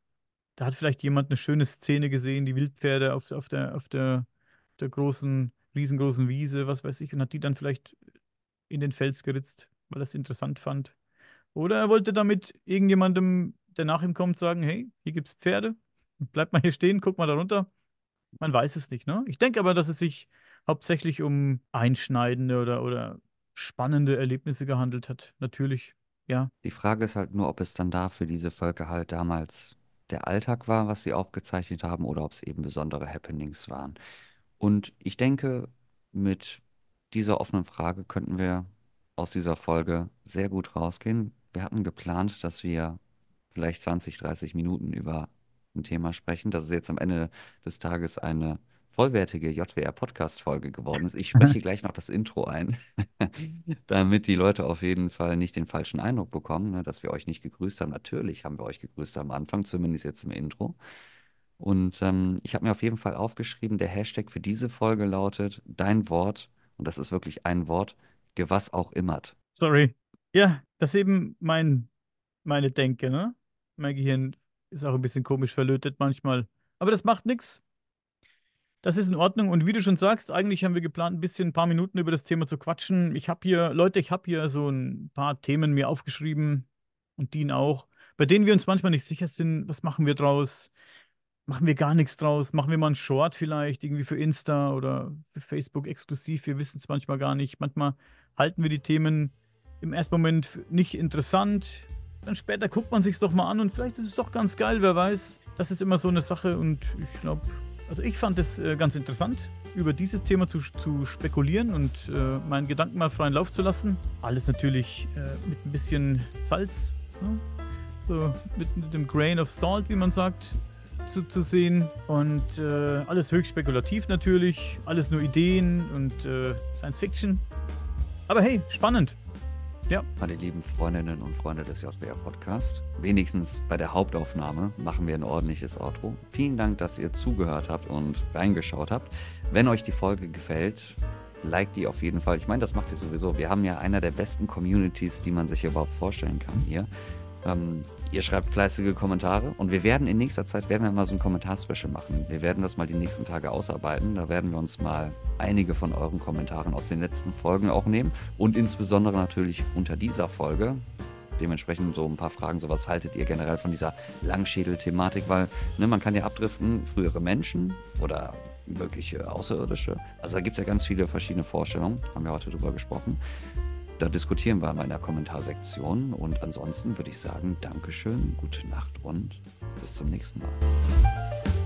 Da hat vielleicht jemand eine schöne Szene gesehen, die Wildpferde auf, auf, der, auf der, der großen, riesengroßen Wiese, was weiß ich, und hat die dann vielleicht in den Fels geritzt, weil er es interessant fand. Oder er wollte damit irgendjemandem, der nach ihm kommt, sagen, hey, hier gibt es Pferde, bleib mal hier stehen, guck mal da runter. Man weiß es nicht, ne? Ich denke aber, dass es sich hauptsächlich um einschneidende oder, oder spannende Erlebnisse gehandelt hat, natürlich, ja. Die Frage ist halt nur, ob es dann da für diese Völker halt damals der Alltag war, was sie aufgezeichnet haben, oder ob es eben besondere Happenings waren. Und ich denke, mit dieser offenen Frage könnten wir aus dieser Folge sehr gut rausgehen. Wir hatten geplant, dass wir vielleicht 20, 30 Minuten über ein Thema sprechen, dass es jetzt am Ende des Tages eine vollwertige JWR-Podcast-Folge geworden ist. Ich spreche gleich noch das Intro ein, damit die Leute auf jeden Fall nicht den falschen Eindruck bekommen, ne, dass wir euch nicht gegrüßt haben. Natürlich haben wir euch gegrüßt am Anfang, zumindest jetzt im Intro. Und ähm, ich habe mir auf jeden Fall aufgeschrieben, der Hashtag für diese Folge lautet Dein Wort und das ist wirklich ein Wort, ge was auch immert. Sorry. Ja, das ist eben mein, meine Denke, ne? Mein Gehirn ist auch ein bisschen komisch verlötet manchmal. Aber das macht nichts. Das ist in Ordnung. Und wie du schon sagst, eigentlich haben wir geplant, ein bisschen ein paar Minuten über das Thema zu quatschen. Ich habe hier, Leute, ich habe hier so ein paar Themen mir aufgeschrieben und Dean auch, bei denen wir uns manchmal nicht sicher sind, was machen wir draus? machen wir gar nichts draus. Machen wir mal einen Short vielleicht, irgendwie für Insta oder für Facebook exklusiv. Wir wissen es manchmal gar nicht. Manchmal halten wir die Themen im ersten Moment nicht interessant. Dann später guckt man sich es doch mal an und vielleicht ist es doch ganz geil, wer weiß. Das ist immer so eine Sache und ich glaube, also ich fand es äh, ganz interessant, über dieses Thema zu, zu spekulieren und äh, meinen Gedanken mal freien Lauf zu lassen. Alles natürlich äh, mit ein bisschen Salz, ne? so, mit, mit dem Grain of Salt, wie man sagt zu, sehen. Und äh, alles höchst spekulativ natürlich, alles nur Ideen und äh, Science Fiction. Aber hey, spannend. Ja. Meine lieben Freundinnen und Freunde des JWR Podcast, wenigstens bei der Hauptaufnahme machen wir ein ordentliches Outro. Vielen Dank, dass ihr zugehört habt und reingeschaut habt. Wenn euch die Folge gefällt, Like die auf jeden Fall. Ich meine, das macht ihr sowieso. Wir haben ja einer der besten Communities, die man sich überhaupt vorstellen kann hier. Ähm, Ihr schreibt fleißige Kommentare und wir werden in nächster Zeit werden wir mal so ein Kommentarspecial machen. Wir werden das mal die nächsten Tage ausarbeiten. Da werden wir uns mal einige von euren Kommentaren aus den letzten Folgen auch nehmen und insbesondere natürlich unter dieser Folge dementsprechend so ein paar Fragen, so was haltet ihr generell von dieser Langschädel-Thematik, weil ne, man kann ja abdriften, frühere Menschen oder mögliche Außerirdische. Also da gibt es ja ganz viele verschiedene Vorstellungen, haben wir heute drüber gesprochen. Da diskutieren wir mal in der Kommentarsektion und ansonsten würde ich sagen, Dankeschön, gute Nacht und bis zum nächsten Mal.